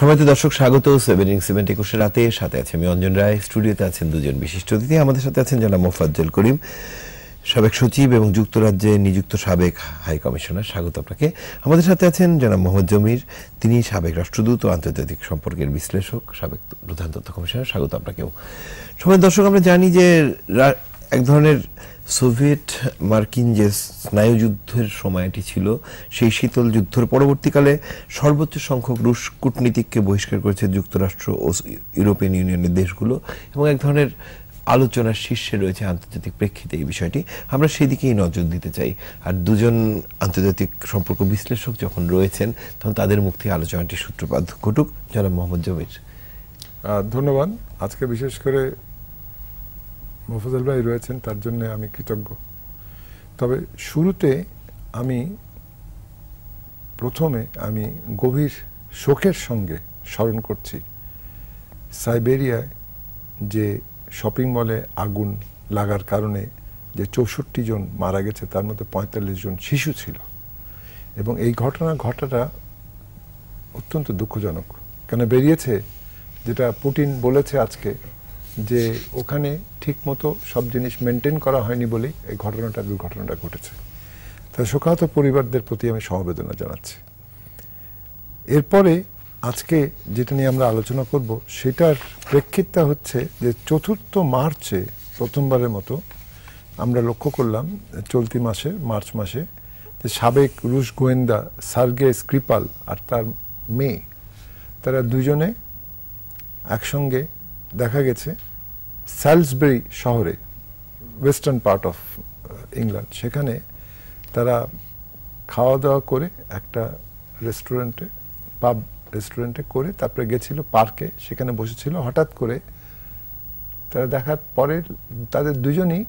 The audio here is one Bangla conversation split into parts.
সময়তে দর্শক স্বাগত সেভেন সেভেন্টি একুশে রাতে সাথে আছে আমি অঞ্জন রায় স্টুডিওতে আছেন দুজন বিশিষ্ট অতিথি আমাদের সাথে আছেন জানা মোফাজ্জল করিম সাবেক সচিব এবং যুক্তরাজ্যে নিযুক্ত সাবেক হাই কমিশনার স্বাগত আপনাকে আমাদের সাথে আছেন জনাব মোহাম্মদ জমির তিনি সাবেক রাষ্ট্রদূত ও আন্তর্জাতিক সম্পর্কের বিশ্লেষক সাবেক প্রধান তথ্য কমিশনার স্বাগত আপনাকেও সময় দর্শক আমরা জানি যে এক ধরনের সোভিয়েট মার্কিন যে স্নায়ুযুদ্ধের সময়টি ছিল সেই শীতল যুদ্ধের পরবর্তীকালে সর্বোচ্চ সংখ্যক রুশ কূটনীতিককে বহিষ্কার করেছে যুক্তরাষ্ট্র ও ইউরোপিয়ান ইউনিয়নের দেশগুলো এবং এক ধরনের আলোচনার শীর্ষে রয়েছে আন্তর্জাতিক প্রেক্ষিতে এই বিষয়টি আমরা সেদিকেই নজর দিতে চাই আর দুজন আন্তর্জাতিক সম্পর্ক বিশ্লেষক যখন রয়েছেন তখন তাদের মুক্তি আলোচনাটি সূত্রপাত ঘটুক জনাব মোহাম্মদ জমির ধন্যবাদ আজকে বিশেষ করে মোফাজল ভাই রয়েছেন তার জন্য আমি কৃতজ্ঞ তবে শুরুতে আমি প্রথমে আমি গভীর শোকের সঙ্গে স্মরণ করছি সাইবেরিয়ায় যে শপিং মলে আগুন লাগার কারণে যে চৌষট্টি জন মারা গেছে তার মধ্যে পঁয়তাল্লিশ জন শিশু ছিল এবং এই ঘটনা ঘটাটা অত্যন্ত দুঃখজনক কেন বেরিয়েছে যেটা পুটিন বলেছে আজকে যে ওখানে ঠিকমতো সব জিনিস মেনটেন করা হয়নি বলেই এই ঘটনাটা দুর্ঘটনাটা ঘটেছে তা শোকাহত পরিবারদের প্রতি আমি সমবেদনা জানাচ্ছি এরপরে আজকে যেটা নিয়ে আমরা আলোচনা করব সেটার প্রেক্ষিতটা হচ্ছে যে চতুর্থ মার্চে প্রথমবারের মতো আমরা লক্ষ্য করলাম চলতি মাসে মার্চ মাসে যে সাবেক রুশ গোয়েন্দা সার্গে স্ক্রিপাল আর তার মেয়ে তারা দুজনে একসঙ্গে দেখা গেছে স্যালসবেরি শহরে ওয়েস্টার্ন পার্ট অফ ইংল্যান্ড সেখানে তারা খাওয়া দাওয়া করে একটা রেস্টুরেন্টে পাব রেস্টুরেন্টে করে তারপরে গেছিল পার্কে সেখানে বসেছিল হঠাৎ করে তারা দেখার পরে তাদের দুজনই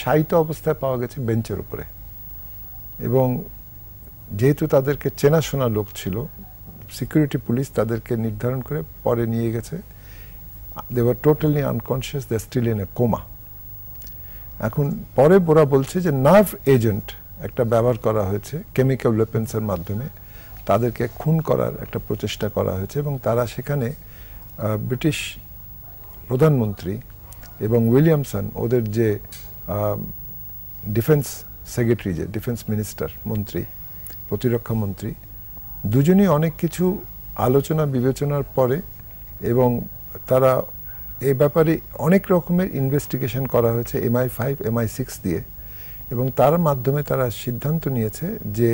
সাহিত্য অবস্থায় পাওয়া গেছে বেঞ্চের উপরে এবং যেহেতু তাদেরকে চেনাশোনা লোক ছিল সিকিউরিটি পুলিশ তাদেরকে নির্ধারণ করে পরে নিয়ে গেছে they were totally unconscious they still in a coma এখন পরে ওরা বলছে যে নার্ভ এজেন্ট একটা ব্যবহার করা হয়েছে কেমিক্যাল ওয়েপেন্সের মাধ্যমে তাদেরকে খুন করার একটা প্রচেষ্টা করা হয়েছে এবং তারা সেখানে ব্রিটিশ প্রধানমন্ত্রী এবং উইলিয়ামসন ওদের যে ডিফেন্স সেক্রেটারি যে ডিফেন্স মিনিস্টার মন্ত্রী প্রতিরক্ষা মন্ত্রী দুজনই অনেক কিছু আলোচনা বিবেচনার পরে এবং তারা এই ব্যাপারে অনেক রকমের ইনভেস্টিগেশন করা হয়েছে এমআই ফাইভ এমআই সিক্স দিয়ে এবং তার মাধ্যমে তারা সিদ্ধান্ত নিয়েছে যে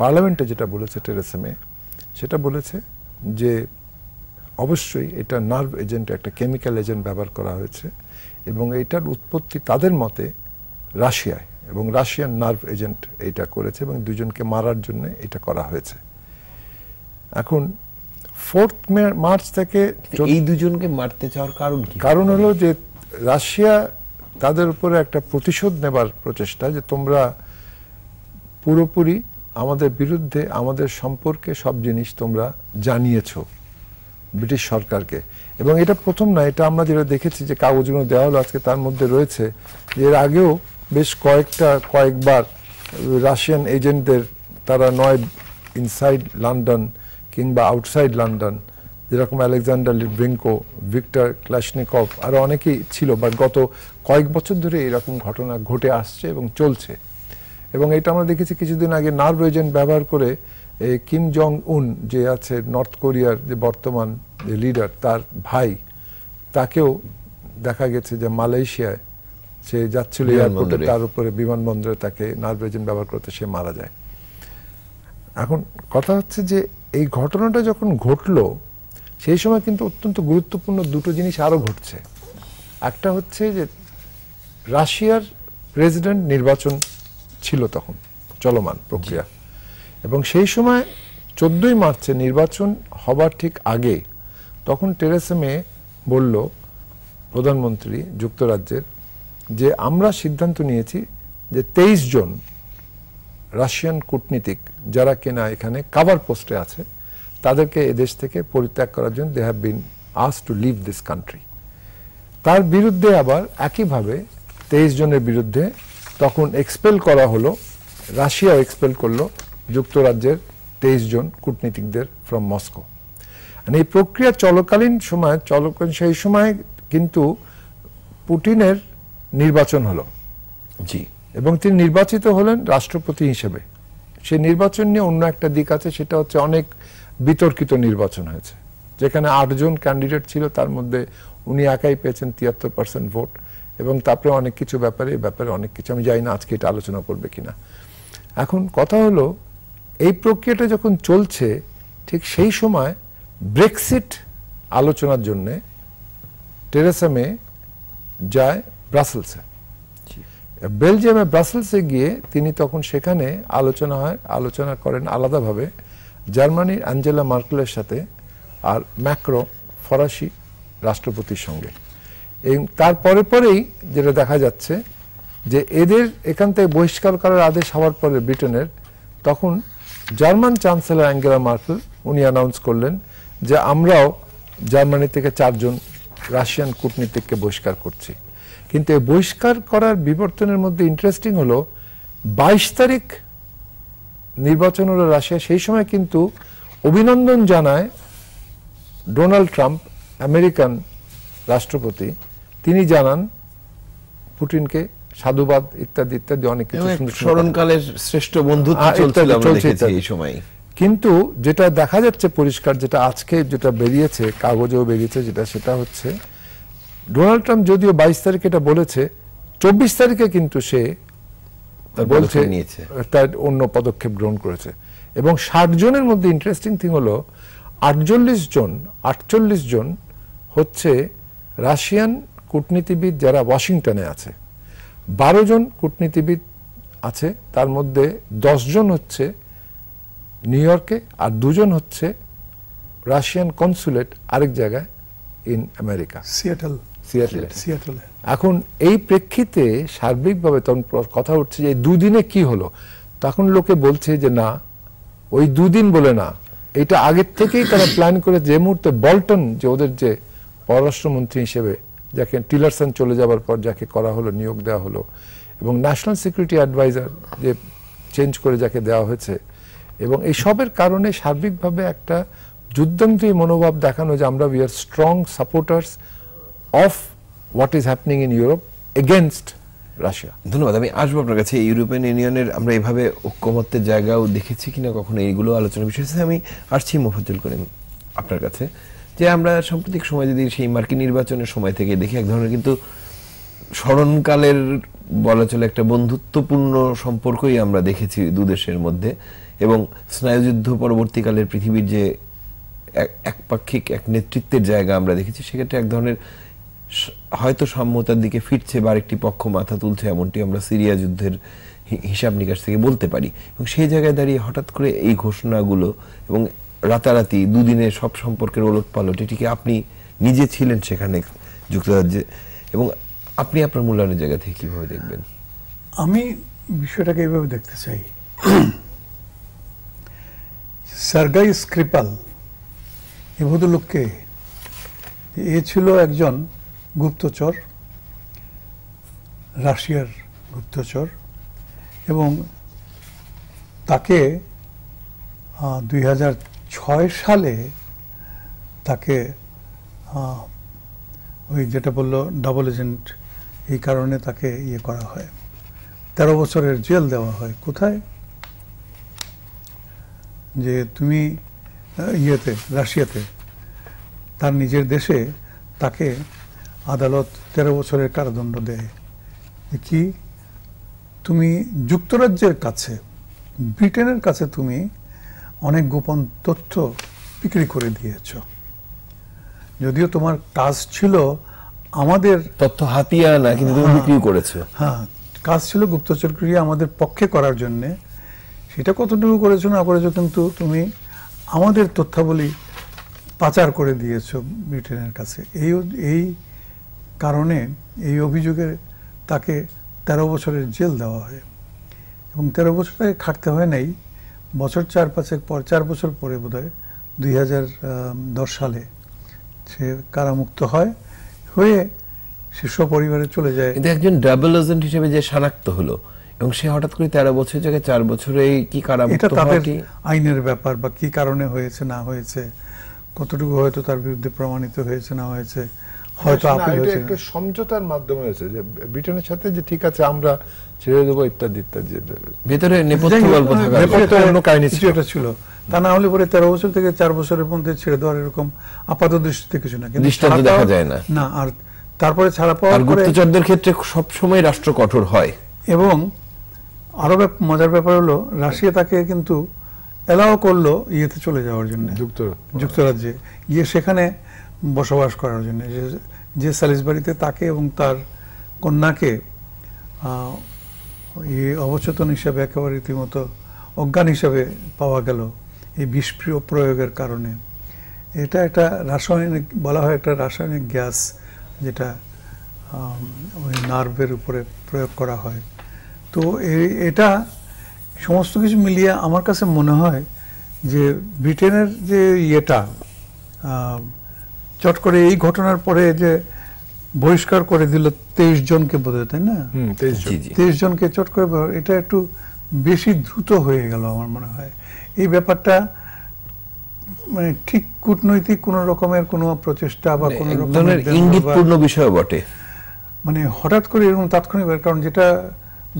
পার্লামেন্টে যেটা বলেছে টেরেসেমে সেটা বলেছে যে অবশ্যই এটা নার্ভ এজেন্ট একটা কেমিক্যাল এজেন্ট ব্যবহার করা হয়েছে এবং এটার উৎপত্তি তাদের মতে রাশিয়ায় এবং রাশিয়ান নার্ভ এজেন্ট এটা করেছে এবং দুজনকে মারার জন্য এটা করা হয়েছে এখন ফোর্থ মার্চ থেকে এই দুজনকে মারতে চাওয়ার কারণ কি কারণ হলো যে রাশিয়া তাদের উপরে একটা প্রতিশোধ নেবার প্রচেষ্টা যে তোমরা পুরোপুরি আমাদের বিরুদ্ধে আমাদের সম্পর্কে সব জিনিস তোমরা জানিয়েছ ব্রিটিশ সরকারকে এবং এটা প্রথম না এটা আমরা যেটা দেখেছি যে কাগজগুলো দেওয়া হলো আজকে তার মধ্যে রয়েছে এর আগেও বেশ কয়েকটা কয়েকবার রাশিয়ান এজেন্টদের তারা নয় ইনসাইড লন্ডন কিংবা আউটসাইড লন্ডন যেরকম আলেকজান্ডার লিভেঙ্কো ভিক্টর ক্লাসনিকভ আরও অনেকেই ছিল বা গত কয়েক বছর ধরে এরকম ঘটনা ঘটে আসছে এবং চলছে এবং এটা আমরা দেখেছি কিছুদিন আগে নার্ভ এজেন্ট ব্যবহার করে এই কিম জং উন যে আছে নর্থ কোরিয়ার যে বর্তমান যে লিডার তার ভাই তাকেও দেখা গেছে যে মালয়েশিয়ায় সে যাচ্ছিল এয়ারপোর্টে তার উপরে বিমানবন্দরে তাকে নার্ভ এজেন্ট ব্যবহার করতে সে মারা যায় এখন কথা হচ্ছে যে এই ঘটনাটা যখন ঘটলো সেই সময় কিন্তু অত্যন্ত গুরুত্বপূর্ণ দুটো জিনিস আরও ঘটছে একটা হচ্ছে যে রাশিয়ার প্রেসিডেন্ট নির্বাচন ছিল তখন চলমান প্রক্রিয়া এবং সেই সময় চোদ্দই মার্চে নির্বাচন হবার ঠিক আগে তখন টেরেসে মেয়ে বলল প্রধানমন্ত্রী যুক্তরাজ্যের যে আমরা সিদ্ধান্ত নিয়েছি যে তেইশ জন রাশিয়ান কূটনীতিক যারা কিনা এখানে কাভার পোস্টে আছে তাদেরকে এদেশ থেকে পরিত্যাগ করার জন্য দে হ্যাভ বিন আস টু লিভ দিস কান্ট্রি তার বিরুদ্ধে আবার একইভাবে তেইশ জনের বিরুদ্ধে তখন এক্সপেল করা হলো রাশিয়াও এক্সপেল করলো যুক্তরাজ্যের তেইশ জন কূটনীতিকদের ফ্রম মস্কো মানে এই প্রক্রিয়া চলকালীন সময় চলকালীন সেই সময় কিন্তু পুটিনের নির্বাচন হলো জি এবং তিনি নির্বাচিত হলেন রাষ্ট্রপতি হিসেবে সেই নির্বাচন নিয়ে অন্য একটা দিক আছে সেটা হচ্ছে অনেক বিতর্কিত নির্বাচন হয়েছে যেখানে আটজন ক্যান্ডিডেট ছিল তার মধ্যে উনি একাই পেয়েছেন তিয়াত্তর পার্সেন্ট ভোট এবং তারপরে অনেক কিছু ব্যাপারে এই ব্যাপারে অনেক কিছু আমি জানি না আজকে এটা আলোচনা করবে কিনা এখন কথা হলো এই প্রক্রিয়াটা যখন চলছে ঠিক সেই সময় ব্রেক্সিট আলোচনার জন্যে টেরেসা যায় ব্রাসেলসে বেলজিয়ামে ব্রাসেলসে গিয়ে তিনি তখন সেখানে আলোচনা হয় আলোচনা করেন আলাদাভাবে জার্মানির আঞ্জেলা মার্কেলের সাথে আর ম্যাক্রো ফরাসি রাষ্ট্রপতির সঙ্গে এই তারপরে পরেই যেটা দেখা যাচ্ছে যে এদের এখান থেকে বহিষ্কার করার আদেশ হওয়ার পরে ব্রিটেনের তখন জার্মান চ্যান্সেলর অ্যাঙ্গেলা মার্কেল উনি অ্যানাউন্স করলেন যে আমরাও জার্মানি থেকে চারজন রাশিয়ান কূটনীতিককে বহিষ্কার করছি কিন্তু এই বহিষ্কার করার বিবর্তনের মধ্যে ইন্টারেস্টিং হলো বাইশ তারিখ নির্বাচন হলো রাশিয়া সেই সময় কিন্তু অভিনন্দন জানায় ডোনাল্ড ট্রাম্প আমেরিকান রাষ্ট্রপতি তিনি জানান পুটিনকে সাধুবাদ ইত্যাদি ইত্যাদি অনেক কিছু স্মরণকালের শ্রেষ্ঠ বন্ধুত্ব কিন্তু যেটা দেখা যাচ্ছে পরিষ্কার যেটা আজকে যেটা বেরিয়েছে কাগজেও বেরিয়েছে যেটা সেটা হচ্ছে ডোনাল্ড ট্রাম্প যদিও বাইশ তারিখে এটা বলেছে চব্বিশ তারিখে কিন্তু সে বলছে তার অন্য পদক্ষেপ গ্রহণ করেছে এবং ষাট জনের মধ্যে ইন্টারেস্টিং থিং হলো আটচল্লিশ জন আটচল্লিশ জন হচ্ছে রাশিয়ান কূটনীতিবিদ যারা ওয়াশিংটনে আছে বারো জন কূটনীতিবিদ আছে তার মধ্যে জন হচ্ছে নিউ ইয়র্কে আর দুজন হচ্ছে রাশিয়ান কনসুলেট আরেক জায়গায় ইন আমেরিকা সিয়াটল সিয়াটলে সিয়াটলে এখন এই প্রেক্ষিতে সার্বিকভাবে তখন কথা উঠছে যে দুদিনে কি হলো তখন লোকে বলছে যে না ওই দুদিন বলে না এটা আগের থেকেই তারা প্ল্যান করে যে মুহূর্তে বল্টন যে ওদের যে পররাষ্ট্রমন্ত্রী হিসেবে যাকে টিলারসন চলে যাবার পর যাকে করা হলো নিয়োগ দেওয়া হলো এবং ন্যাশনাল সিকিউরিটি অ্যাডভাইজার যে চেঞ্জ করে যাকে দেওয়া হয়েছে এবং এই সবের কারণে সার্বিকভাবে একটা যুদ্ধান্তী মনোভাব দেখানো যে আমরা we are strong supporters of what is happening in Europe against Russia ধন্যবাদ আমি আসবো আপনার কাছে ইউরোপিয়ান ইউনিয়নের আমরা এভাবে ঐক্যমত্যের জায়গাও দেখেছি কিনা কখনো এইগুলো আলোচনা বিষয় আমি আসছি মোফাজুল করিম আপনার কাছে যে আমরা সাম্প্রতিক সময় যদি সেই মার্কিন নির্বাচনের সময় থেকে দেখি এক ধরনের কিন্তু স্মরণকালের বলা চলে একটা বন্ধুত্বপূর্ণ সম্পর্কই আমরা দেখেছি দুদেশের মধ্যে এবং স্নায়ুযুদ্ধ পরবর্তীকালের পৃথিবীর যে একপাক্ষিক এক নেতৃত্বের জায়গা আমরা দেখেছি সেক্ষেত্রে এক ধরনের হয়তো সাম্যতার দিকে ফিরছে বা আরেকটি পক্ষ মাথা তুলছে এমনটি আমরা সিরিয়া যুদ্ধের হিসাব নিকাশ থেকে বলতে পারি এবং সেই জায়গায় দাঁড়িয়ে হঠাৎ করে এই ঘোষণাগুলো এবং রাতারাতি দুদিনে সব সম্পর্কের ওলট পালট এটিকে আপনি নিজে ছিলেন সেখানে যুক্তরাজ্যে এবং আপনি আপনার মূল্যায়নের জায়গা থেকে কীভাবে দেখবেন আমি বিষয়টাকে এইভাবে দেখতে চাই সার্গাই স্ক্রিপাল এ ভদ্রলোককে এ ছিল একজন গুপ্তচর রাশিয়ার গুপ্তচর এবং তাকে দুই সালে তাকে ওই যেটা বলল ডাবল এজেন্ট এই কারণে তাকে ইয়ে করা হয় তেরো বছরের জেল দেওয়া হয় কোথায় যে তুমি ইয়েতে রাশিয়াতে তার নিজের দেশে তাকে আদালত তেরো বছরের কারাদণ্ড দেয় কি তুমি যুক্তরাজ্যের কাছে ব্রিটেনের কাছে তুমি অনেক গোপন তথ্য বিক্রি করে দিয়েছ যদিও তোমার কাজ ছিল আমাদের তথ্য হাতিয়ে আনা কিন্তু হ্যাঁ। বিক্রি করেছো হ্যাঁ কাজ ছিল গুপ্তচর ক্রিয়া আমাদের পক্ষে করার জন্য সেটা কতটুকু করেছো না করেছো কিন্তু তুমি আমাদের তথ্যাবলী পাচার করে দিয়েছো ব্রিটেনের কাছে এই এই কারণে এই অভিযোগে তাকে ১৩ বছরের জেল দেওয়া হয় এবং ১৩ বছর তাকে খাটতে হয় নাই বছর চার পাঁচেক পর চার বছর পরে বোধ হয় দুই সালে সে কারামুক্ত হয় হয়ে সে সপরিবারে চলে যায় কিন্তু একজন ডাবল এজেন্ট হিসেবে যে শনাক্ত হলো এবং সে হঠাৎ করে তেরো বছর জায়গায় চার বছরে কি এটা তাদের আইনের ব্যাপার বা কি কারণে হয়েছে না হয়েছে কতটুকু হয়তো তার বিরুদ্ধে প্রমাণিত হয়েছে না হয়েছে হয়তো এটা একটা সমঝোতার মাধ্যমে হয়েছে যে ব্রিটেনের সাথে যে ঠিক আছে আমরা ছেড়ে দেবো ইত্যাদি ইত্যাদি নেপথ্য গল্প নেপথ্য ছিল তা না হলে পরে তেরো বছর থেকে চার বছরের মধ্যে ছেড়ে দেওয়ার এরকম আপাত দৃষ্টিতে কিছু না কিন্তু দেখা যায় না না আর তারপরে ছাড়া পাওয়ার গুপ্তচরদের ক্ষেত্রে সবসময় রাষ্ট্র কঠোর হয় এবং আরো মজার ব্যাপার হলো রাশিয়া তাকে কিন্তু এলাও করলো ইয়েতে চলে যাওয়ার জন্য যুক্তরাজ্যে গিয়ে সেখানে বসবাস করার জন্য যে সালিসবাড়িতে তাকে এবং তার কন্যাকে এই অবচেতন হিসাবে একেবারে রীতিমতো অজ্ঞান হিসাবে পাওয়া গেল এই বিষপ্রিয় প্রয়োগের কারণে এটা একটা রাসায়নিক বলা হয় একটা রাসায়নিক গ্যাস যেটা ওই নার্ভের উপরে প্রয়োগ করা হয় তো এটা সমস্ত কিছু মিলিয়ে আমার কাছে মনে হয় যে ব্রিটেনের যে ইয়েটা চট করে এই ঘটনার পরে যে বহিষ্কার করে দিল তেইশ জনকে বোধহয় তাই না তেইশ জনকে চট করে এটা একটু বেশি দ্রুত হয়ে গেল আমার মনে হয় এই ব্যাপারটা মানে ঠিক কূটনৈতিক কোন রকমের কোনো প্রচেষ্টা বা মানে কোন রকমের ইঙ্গিতপূর্ণ বিষয় বটে মানে হঠাৎ করে এরকম তাৎক্ষণিক কারণ যেটা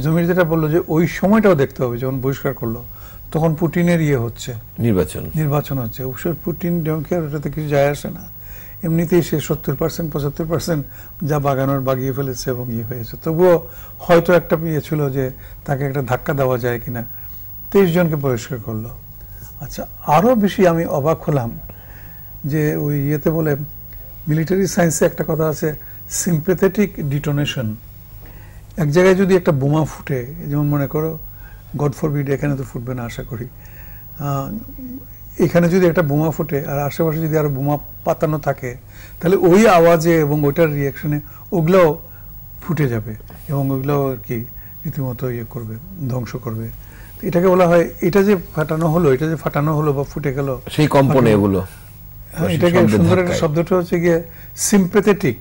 জমির যেটা বললো যে ওই সময়টাও দেখতে হবে যখন বহিষ্কার করলো তখন পুটিনের ইয়ে হচ্ছে নির্বাচন নির্বাচন হচ্ছে অবশ্য পুটিন ডেমোক্রেট ওটাতে কিছু যায় আসে না এমনিতেই সে সত্তর পার্সেন্ট পঁচাত্তর পার্সেন্ট যা বাগানোর বাগিয়ে ফেলেছে এবং ইয়ে হয়েছে তবুও হয়তো একটা ইয়ে ছিল যে তাকে একটা ধাক্কা দেওয়া যায় কিনা তেইশ জনকে পরিষ্কার করলো আচ্ছা আরও বেশি আমি অবাক হলাম যে ওই ইয়েতে বলে মিলিটারি সায়েন্সে একটা কথা আছে সিম্পেথেটিক ডিটোনেশন এক জায়গায় যদি একটা বোমা ফুটে যেমন মনে করো গড বিড এখানে তো ফুটবে না আশা করি এখানে যদি একটা বোমা ফুটে আর আশেপাশে যদি আরও বোমা পাতানো থাকে তাহলে ওই আওয়াজে এবং ওইটার রিয়াকশনে ওগুলাও ফুটে যাবে এবং ওগুলাও আর কি রীতিমতো ইয়ে করবে ধ্বংস করবে এটাকে বলা হয় এটা যে ফাটানো হলো এটা যে ফাটানো হলো বা ফুটে গেল সেই কম্পনে মানে এগুলো হ্যাঁ, এটাকে সুন্দর একটা শব্দটা হচ্ছে গিয়ে সিম্পেথেটিক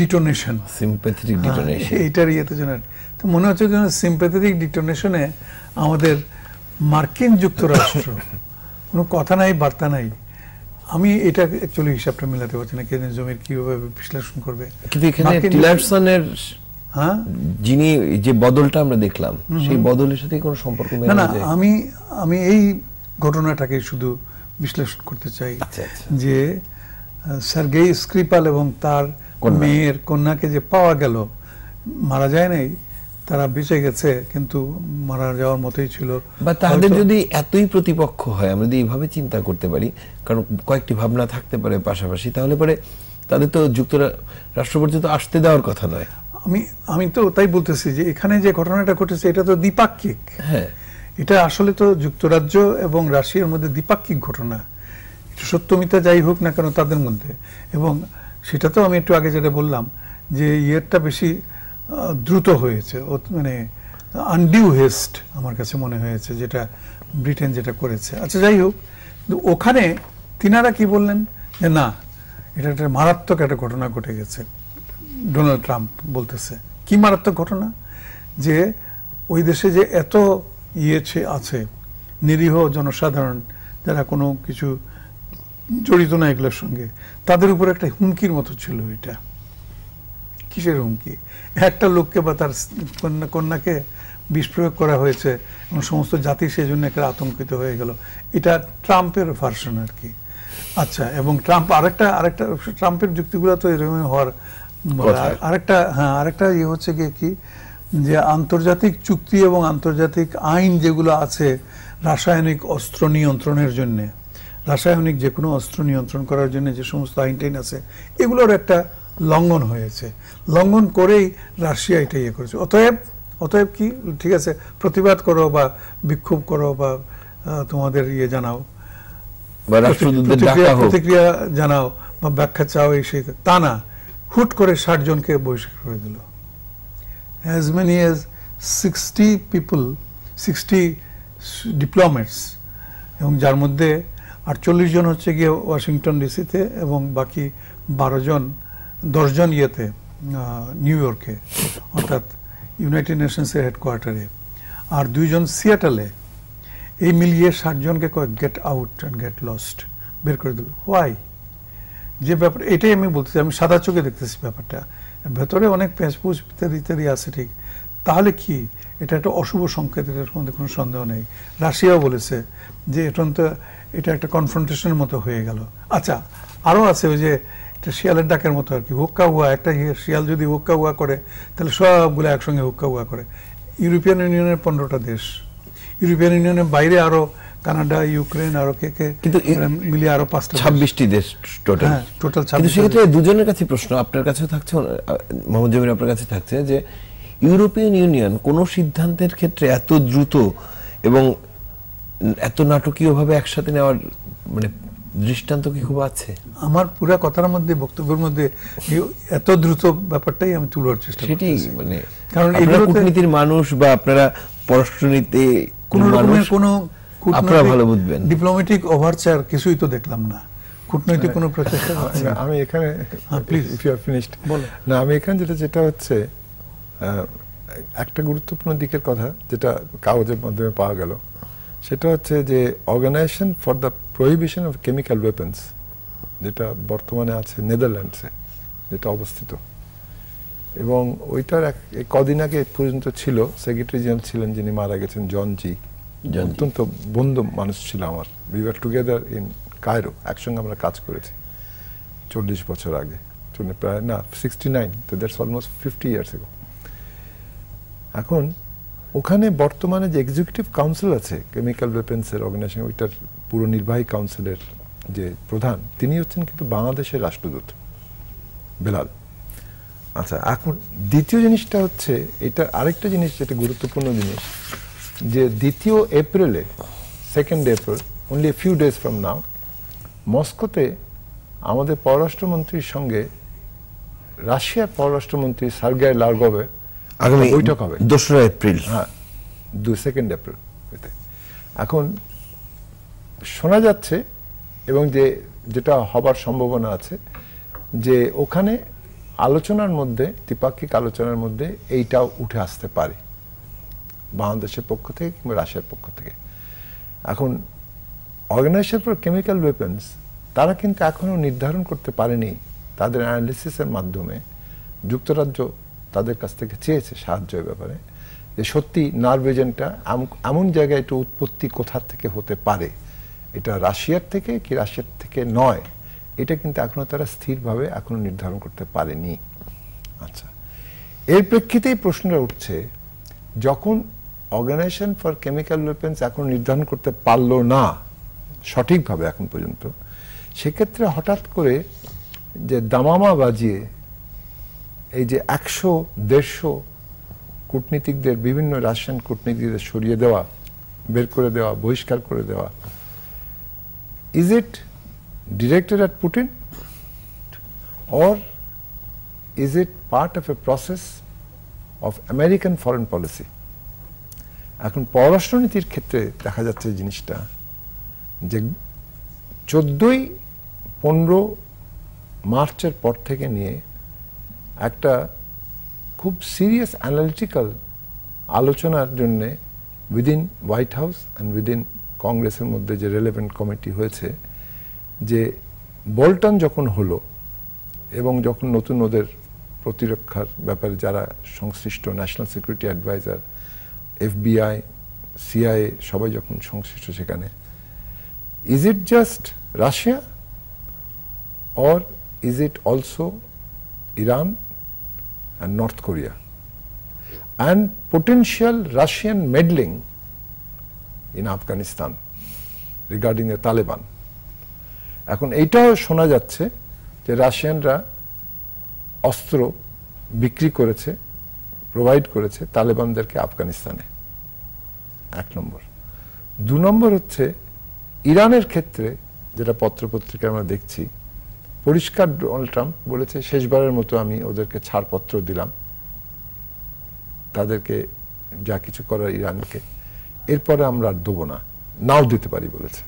ডিটোনেশন সিম্পেথেটিক ডিটোনেশন এইটার ইয়েতে যেন তো মনে হচ্ছে যেন সিম্পেথেটিক ডিটোনেশনে আমাদের মার্কিন যুক্তরাষ্ট্র কোনো কথা নাই বার্তা নাই আমি এটা অ্যাকচুয়ালি হিসাবটা মিলাতে পারছি না কেন জমির কিভাবে বিশ্লেষণ করবে কিন্তু এখানে টিলারসনের হ্যাঁ যিনি যে বদলটা আমরা দেখলাম সেই বদলের সাথে কোনো সম্পর্ক না না আমি আমি এই ঘটনাটাকে শুধু বিশ্লেষণ করতে চাই আচ্ছা, আচ্ছা। যে সার্গেই স্ক্রিপাল এবং তার মেয়ের কন্যাকে যে পাওয়া গেল মারা যায় নাই তারা বেঁচে গেছে কিন্তু মারা যাওয়ার মতোই ছিল বা তাদের যদি এতই প্রতিপক্ষ হয় আমরা যদি এইভাবে চিন্তা করতে পারি কারণ কয়েকটি ভাবনা থাকতে পারে পাশাপাশি তাহলে পরে তাদের তো যুক্তরাষ্ট্র তো আসতে দেওয়ার কথা নয় আমি আমি তো তাই বলতেছি যে এখানে যে ঘটনাটা ঘটেছে এটা তো দ্বিপাক্ষিক হ্যাঁ এটা আসলে তো যুক্তরাজ্য এবং রাশিয়ার মধ্যে দ্বিপাক্ষিক ঘটনা সত্য মিথ্যা যাই হোক না কেন তাদের মধ্যে এবং সেটা তো আমি একটু আগে যেটা বললাম যে ইয়েরটা বেশি দ্রুত হয়েছে মানে আনডিউ হেস্ট আমার কাছে মনে হয়েছে যেটা ব্রিটেন যেটা করেছে আচ্ছা যাই হোক ওখানে তিনারা কি বললেন যে না এটা একটা মারাত্মক একটা ঘটনা ঘটে গেছে ডোনাল্ড ট্রাম্প বলতেছে কি মারাত্মক ঘটনা যে ওই দেশে যে এত ইয়েছে আছে নিরীহ জনসাধারণ যারা কোনো কিছু জড়িত না এগুলোর সঙ্গে তাদের উপর একটা হুমকির মতো ছিল এটা কিসের হুমকি একটা লোককে বা তার কন্যা কন্যাকে বিষ করা হয়েছে এবং সমস্ত জাতি সেই জন্য একটা আতঙ্কিত হয়ে গেল এটা ট্রাম্পের ভার্সন আর কি আচ্ছা এবং ট্রাম্প আরেকটা আরেকটা ট্রাম্পের যুক্তিগুলো তো এরকম হওয়ার আরেকটা হ্যাঁ আরেকটা ইয়ে হচ্ছে গিয়ে কি যে আন্তর্জাতিক চুক্তি এবং আন্তর্জাতিক আইন যেগুলো আছে রাসায়নিক অস্ত্র নিয়ন্ত্রণের জন্যে রাসায়নিক যে কোনো অস্ত্র নিয়ন্ত্রণ করার জন্য যে সমস্ত আইন টাইন আছে এগুলোর একটা লঙ্ঘন হয়েছে লঙ্ঘন করেই রাশিয়া এটা ইয়ে করেছে অতএব অতএব কি ঠিক আছে প্রতিবাদ করো বা বিক্ষোভ করো বা তোমাদের ইয়ে জানাও প্রতিক্রিয়া জানাও বা ব্যাখ্যা চাও এই সেই তা না হুট করে ষাট জনকে বহিষ্কার করে দিল as many as sixty people sixty diplomats এবং যার মধ্যে আটচল্লিশ জন হচ্ছে গিয়ে ওয়াশিংটন ডিসিতে এবং বাকি বারো জন দশজন ইয়েতে নিউ ইয়র্কে অর্থাৎ ইউনাইটেড নেশনসের হেডকোয়ার্টারে আর দুইজন সিয়াটালে এই মিলিয়ে ষাটজনকে কয়েক get out and get lost বের করে দিল হোয়াই যে ব্যাপার এটাই আমি বলতেছি আমি সাদা চোখে দেখতেছি ব্যাপারটা ভেতরে অনেক প্যাঁচপুচ ইত্যাদি ইত্যাদি আছে ঠিক তাহলে কি এটা একটা অশুভ সংকেত এটার মধ্যে কোনো সন্দেহ নেই রাশিয়াও বলেছে যে এটা এটা একটা কনফ্রন্টেশনের মতো হয়ে গেল আচ্ছা আরও আছে ওই যে এটা শিয়ালের ডাকের মতো আর কি হুক্কা হুয়া একটা ইয়ে, শিয়াল যদি হুক্কা হুয়া করে তাহলে সবগুলো একসঙ্গে হুক্কা হুয়া করে ইউরোপিয়ান ইউনিয়নের পনেরোটা দেশ ইউরোপিয়ান ইউনিয়নের বাইরে আরও কানাডা ইউক্রেন আরও কে কে কিন্তু মানে মিলিয়ে আরও পাঁচটা ছাব্বিশটি দেশ টোটাল হ্যাঁ টোটাল ছাব্বিশ সেক্ষেত্রে দুজনের কাছে প্রশ্ন আপনার কাছে থাকছে মোহাম্মদ জমির আপনার কাছে থাকছে যে ইউরোপিয়ান ইউনিয়ন কোন সিদ্ধান্তের ক্ষেত্রে এত দ্রুত এবং এত নাটকীয়ভাবে একসাথে নেওয়ার মানে দৃষ্টান্ত কি খুব আছে আমার পুরো কথার মধ্যে বক্তব্যের মধ্যে এত দ্রুত ব্যাপারটাই আমি তুলার চেষ্টা করছি মানে কারণ এগুলো কূটনীতির মানুষ বা আপনারা পররাষ্ট্রনীতি কোন রকমের কোন আপনারা ভালো বুঝবেন ডিপ্লোম্যাটিক ওভারচার কিছুই তো দেখলাম না কূটনৈতিক কোনো প্রচেষ্টা হ্যাঁ, হ্যাঁ, আমি এখানে please if you are finished না আমি এখানে যেটা যেটা হচ্ছে একটা গুরুত্বপূর্ণ দিকের কথা যেটা কাগজের মাধ্যমে পাওয়া গেল সেটা হচ্ছে যে organisation for the prohibition of chemical weapons যেটা বর্তমানে আছে নেদারল্যান্ডসে যেটা অবস্থিত এবং ওইটার এক কদিন আগে পর্যন্ত ছিল সেক্রেটারি জেনারেল ছিলেন যিনি মারা গেছেন জন জি অত্যন্ত বন্ধু মানুষ ছিল আমার we are together in Cairo একসঙ্গে আমরা কাজ করেছি চল্লিশ বছর আগে প্রায় না সিক্সটি নাইন তো দ্যাটস অলমোস্ট ফিফটি ইয়ার্স এখন ওখানে বর্তমানে যে এক্সিকিউটিভ কাউন্সিল আছে কেমিক্যাল ওয়েপেন্সের অর্গানাইজেশন ওইটার পুরো নির্বাহী কাউন্সিলের যে প্রধান তিনি হচ্ছেন কিন্তু বাংলাদেশের রাষ্ট্রদূত বেলাল আচ্ছা এখন দ্বিতীয় জিনিসটা হচ্ছে এটা আরেকটা জিনিস যেটা গুরুত্বপূর্ণ জিনিস যে দ্বিতীয় এপ্রিলে second April only a few days from now মস্কোতে আমাদের পররাষ্ট্রমন্ত্রীর সঙ্গে রাশিয়ার পররাষ্ট্রমন্ত্রী সার্গেয় লার্গভের আগামী বৈঠক হবে দোসরা এপ্রিল হ্যাঁ দু সেকেন্ড এপ্রিল এখন শোনা যাচ্ছে এবং যে যেটা হবার সম্ভাবনা আছে যে ওখানে আলোচনার মধ্যে দ্বিপাক্ষিক আলোচনার মধ্যে এইটাও উঠে আসতে পারে বাংলাদেশের পক্ষ থেকে কিংবা রাশিয়ার পক্ষ থেকে এখন অর্গানাইজেশন ফর কেমিক্যাল ওয়েপেন্স তারা কিন্তু এখনও নির্ধারণ করতে পারেনি তাদের অ্যানালিসিসের মাধ্যমে যুক্তরাজ্য তাদের কাছ থেকে চেয়েছে সাহায্যের ব্যাপারে যে সত্যি নার্ভেজেনটা এমন জায়গায় একটু উৎপত্তি কোথার থেকে হতে পারে এটা রাশিয়ার থেকে কি রাশিয়ার থেকে নয় এটা কিন্তু এখনও তারা স্থিরভাবে এখনো নির্ধারণ করতে পারেনি আচ্ছা এর প্রেক্ষিতেই প্রশ্নটা উঠছে যখন অর্গানাইজেশন ফর কেমিক্যাল ওয়েপেন্স এখন নির্ধারণ করতে পারলো না সঠিকভাবে এখন পর্যন্ত সেক্ষেত্রে হঠাৎ করে যে দামামা বাজিয়ে এই যে একশো দেড়শো কূটনীতিকদের বিভিন্ন রাশিয়ান কূটনীতিকদের সরিয়ে দেওয়া বের করে দেওয়া বহিষ্কার করে দেওয়া is it directed at Putin or is it part of a process of American foreign policy এখন পররাষ্ট্রনীতির ক্ষেত্রে দেখা যাচ্ছে জিনিসটা যে চোদ্দই পনেরো মার্চের পর থেকে নিয়ে একটা খুব সিরিয়াস অ্যানালিটিক্যাল আলোচনার জন্যে within White House and within কংগ্রেসের মধ্যে যে রেলেভেন্ট কমিটি হয়েছে যে বল্টন যখন হলো এবং যখন নতুন ওদের প্রতিরক্ষার ব্যাপারে যারা সংশ্লিষ্ট national security adviser FBI CIA সবাই যখন সংশ্লিষ্ট সেখানে is it just Russia or is it also Iran and North Korea and potential Russian meddling in Afghanistan regarding the Taliban. এখন এটাও শোনা যাচ্ছে যে রাশিয়ানরা অস্ত্র বিক্রি করেছে প্রোভাইড করেছে তালেবানদেরকে আফগানিস্তানে এক নম্বর দু নম্বর হচ্ছে ইরানের ক্ষেত্রে যেটা পত্রপত্রিকা আমরা দেখছি পরিষ্কার ডোনাল্ড ট্রাম্প বলেছে শেষবারের মতো আমি ওদেরকে ছাড়পত্র দিলাম তাদেরকে যা কিছু করার ইরানকে এরপরে আমরা আর দেবো না নাও দিতে পারি বলেছে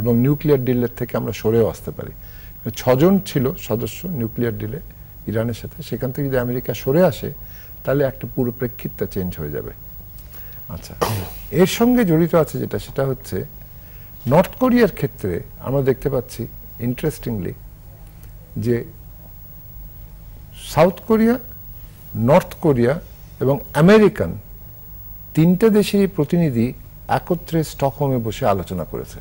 এবং নিউক্লিয়ার ডিলের থেকে আমরা সরেও আসতে পারি ছজন ছিল সদস্য নিউক্লিয়ার ডিলে ইরানের সাথে সেখান থেকে যদি আমেরিকা সরে আসে তাহলে একটা পুরো প্রেক্ষিতটা চেঞ্জ হয়ে যাবে আচ্ছা এর সঙ্গে জড়িত আছে যেটা সেটা হচ্ছে নর্থ কোরিয়ার ক্ষেত্রে আমরা দেখতে পাচ্ছি ইন্টারেস্টিংলি যে সাউথ কোরিয়া নর্থ কোরিয়া এবং আমেরিকান তিনটে দেশেরই প্রতিনিধি একত্রে স্টকহোমে বসে আলোচনা করেছে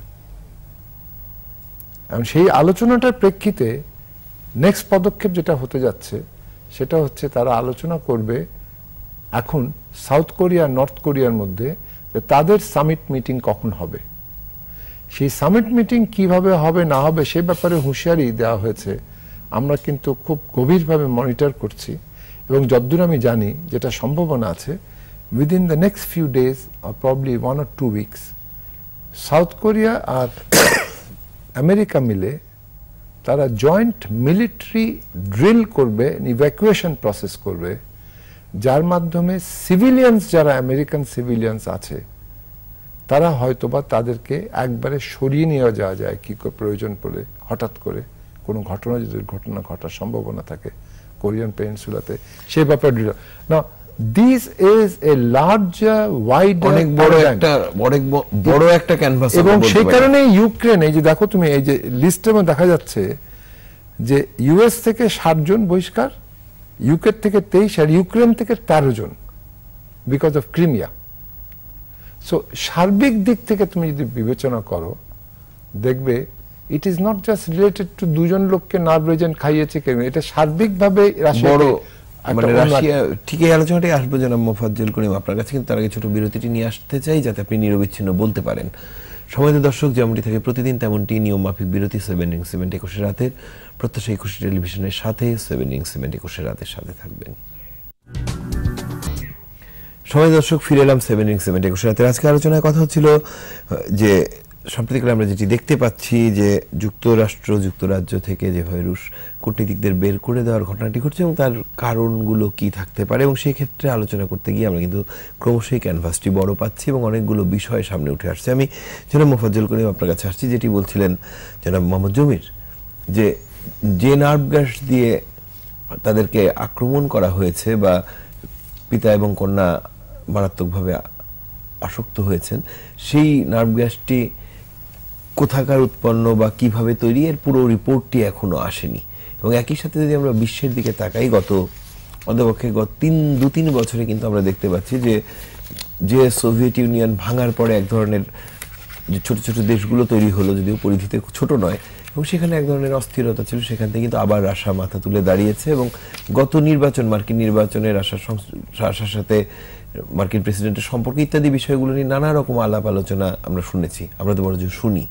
এবং সেই আলোচনাটার প্রেক্ষিতে নেক্সট পদক্ষেপ যেটা হতে যাচ্ছে সেটা হচ্ছে তারা আলোচনা করবে এখন সাউথ কোরিয়া নর্থ কোরিয়ার মধ্যে যে তাদের সামিট মিটিং কখন হবে সেই সামিট মিটিং কিভাবে হবে না হবে সে ব্যাপারে হুঁশিয়ারি দেওয়া হয়েছে আমরা কিন্তু খুব গভীরভাবে মনিটর করছি এবং যদ্দূর আমি জানি যেটা সম্ভাবনা আছে within the next few days আর probably one or two weeks South Korea আর আমেরিকা মিলে তারা জয়েন্ট মিলিটারি ড্রিল করবে ইভ্যাকুয়েশন প্রসেস করবে যার মাধ্যমে সিভিলিয়ানস যারা আমেরিকান সিভিলিয়ানস আছে তারা হয়তোবা তাদেরকে একবারে সরিয়ে নেওয়া যাওয়া যায় কী প্রয়োজন পড়ে হঠাৎ করে কোনো ঘটনা যদি ঘটনা ঘটার সম্ভাবনা থাকে কোরিয়ান পেনিনসুলাতে সে ব্যাপারে না this is a larger wide অনেক বড় একটা অনেক বড় একটা ক্যানভাস এবং সেই কারণে ইউক্রেন এই যে দেখো তুমি এই যে লিস্টের মধ্যে দেখা যাচ্ছে যে ইউএস থেকে ষাট জন বহিষ্কার ইউকের থেকে তেইশ আর ইউক্রেন থেকে তেরো জন বিকজ অফ ক্রিমিয়া সো সার্বিক দিক থেকে তুমি যদি বিবেচনা করো দেখবে it is not just related to দুজন লোককে নার্ভেজেন্ট খাইয়েছে কেন এটা সার্বিকভাবে বড় মানে রাশিয়া ঠিক এই আলোচনাটাই আসবো জনাব মোফাজ্জল করিম আপনার কাছে কিন্তু তার আগে ছোট বিরতিটি নিয়ে আসতে চাই যাতে আপনি নিরবিচ্ছিন্ন বলতে পারেন সময় দর্শক যেমনটি থাকে প্রতিদিন তেমনটি নিয়ম মাফিক বিরতি সেভেন ইং সিমেন্ট একুশে রাতের প্রত্যাশা একুশে টেলিভিশনের সাথে সেভেন ইং সিমেন্ট একুশে রাতের সাথে থাকবেন সময় দর্শক ফিরে এলাম সেভেন ইং সিমেন্ট একুশে রাতের আজকে আলোচনায় কথা হচ্ছিল যে সাম্প্রতিককালে আমরা যেটি দেখতে পাচ্ছি যে যুক্তরাষ্ট্র যুক্তরাজ্য থেকে যেভাবে রুশ কূটনীতিকদের বের করে দেওয়ার ঘটনাটি ঘটছে এবং তার কারণগুলো কি থাকতে পারে এবং সেই ক্ষেত্রে আলোচনা করতে গিয়ে আমরা কিন্তু ক্রমশই ক্যানভাসটি বড় পাচ্ছি এবং অনেকগুলো বিষয় সামনে উঠে আসছে আমি জনাব মোফাজ্জল করিম আপনার কাছে আসছি যেটি বলছিলেন জনাব মোহাম্মদ জমির যে যে নার্ভ গ্যাস দিয়ে তাদেরকে আক্রমণ করা হয়েছে বা পিতা এবং কন্যা মারাত্মকভাবে আসক্ত হয়েছেন সেই নার্ভ গ্যাসটি কোথাকার উৎপন্ন বা কিভাবে তৈরি এর পুরো রিপোর্টটি এখনও আসেনি এবং একই সাথে যদি আমরা বিশ্বের দিকে তাকাই গত অন্তপক্ষে গত তিন দু তিন বছরে কিন্তু আমরা দেখতে পাচ্ছি যে যে সোভিয়েত ইউনিয়ন ভাঙার পরে এক ধরনের যে ছোট ছোট দেশগুলো তৈরি হলো যদিও পরিধিতে ছোট নয় এবং সেখানে এক ধরনের অস্থিরতা ছিল সেখান থেকে কিন্তু আবার আশা মাথা তুলে দাঁড়িয়েছে এবং গত নির্বাচন মার্কিন নির্বাচনের আশার আশার সাথে মার্কিন প্রেসিডেন্টের সম্পর্ক ইত্যাদি বিষয়গুলো নিয়ে নানা রকম আলাপ আলোচনা আমরা শুনেছি আমরা তো বড় শুনি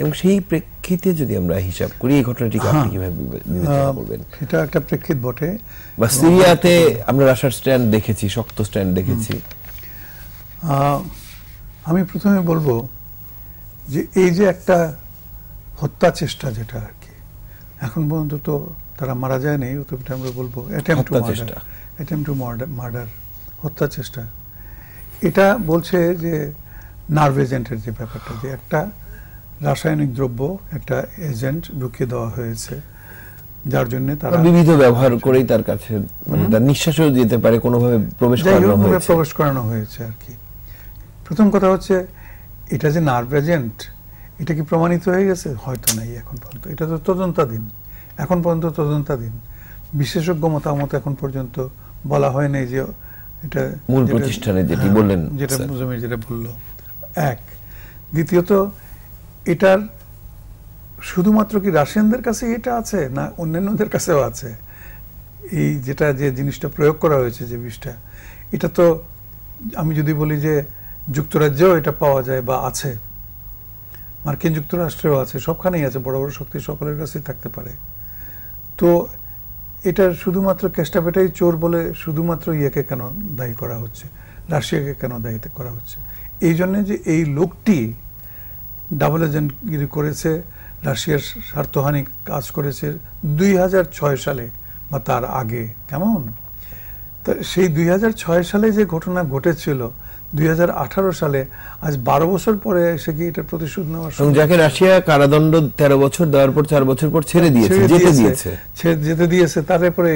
এবং সেই প্রেক্ষিতে যদি আমরা হিসাব করি এই ঘটনাটিকে আপনি হ্যাঁ। কিভাবে বিবেচনা করবেন এটা একটা প্রেক্ষিত বটে বা সিরিয়াতে আমরা রাশার স্ট্যান্ড দেখেছি শক্ত স্ট্যান্ড দেখেছি আমি প্রথমে বলবো যে এই যে একটা হত্যা চেষ্টা যেটা আর কি এখন পর্যন্ত তো তারা মারা যায় নেই অতপিটা আমরা বলবো attempt to murder attempt to murder হত্যা চেষ্টা এটা বলছে যে নার্ভ এজেন্টের যে ব্যাপারটা যে একটা রাসায়নিক দ্রব্য একটা এজেন্ট ঢুকিয়ে দেওয়া হয়েছে যার জন্য তারা বিবিধ ব্যবহার করেই তার কাছে মানে তার নিঃশ্বাসেও যেতে পারে কোনোভাবে প্রবেশ করানো হয়েছে প্রবেশ করানো হয়েছে আর কি প্রথম কথা হচ্ছে এটা যে নার্ভ এজেন্ট এটা কি প্রমাণিত হয়ে গেছে হয়তো নাই এখন পর্যন্ত এটা তো তদন্তাধীন এখন পর্যন্ত তদন্তাধীন বিশেষজ্ঞ মতামত এখন পর্যন্ত বলা হয় নাই যে এটা মূল প্রতিষ্ঠানে যেটি হ্যাঁ, বললেন যেটা মুজমির যেটা বলল এক দ্বিতীয়ত এটার শুধুমাত্র কি রাশিয়ানদের কাছে এটা আছে না অন্যান্যদের কাছেও আছে এই যেটা যে জিনিসটা প্রয়োগ করা হয়েছে যে বিষটা এটা তো আমি যদি বলি যে যুক্তরাজ্যেও এটা পাওয়া যায় বা আছে মার্কিন যুক্তরাষ্ট্রেও আছে সবখানেই আছে বড় বড় শক্তি সকলের কাছেই থাকতে পারে তো এটা শুধুমাত্র কেষ্টাপেটাই চোর বলে শুধুমাত্র ইয়েকে কেন দায়ী করা হচ্ছে রাশিয়াকে কেন দায়ী করা হচ্ছে এই জন্যে যে এই লোকটি ডাবল এজেন্টগিরি করেছে রাশিয়ার স্বার্থহানি কাজ করেছে দুই সালে বা তার আগে কেমন তা সেই দুই সালে যে ঘটনা ঘটেছিল দুই সালে আজ বারো বছর পরে এসে কি এটা প্রতিশোধ নেওয়ার যাকে রাশিয়া কারাদণ্ড তেরো বছর দেওয়ার পর চার বছর পর ছেড়ে দিয়েছে দিয়েছে যেতে দিয়েছে তারপরে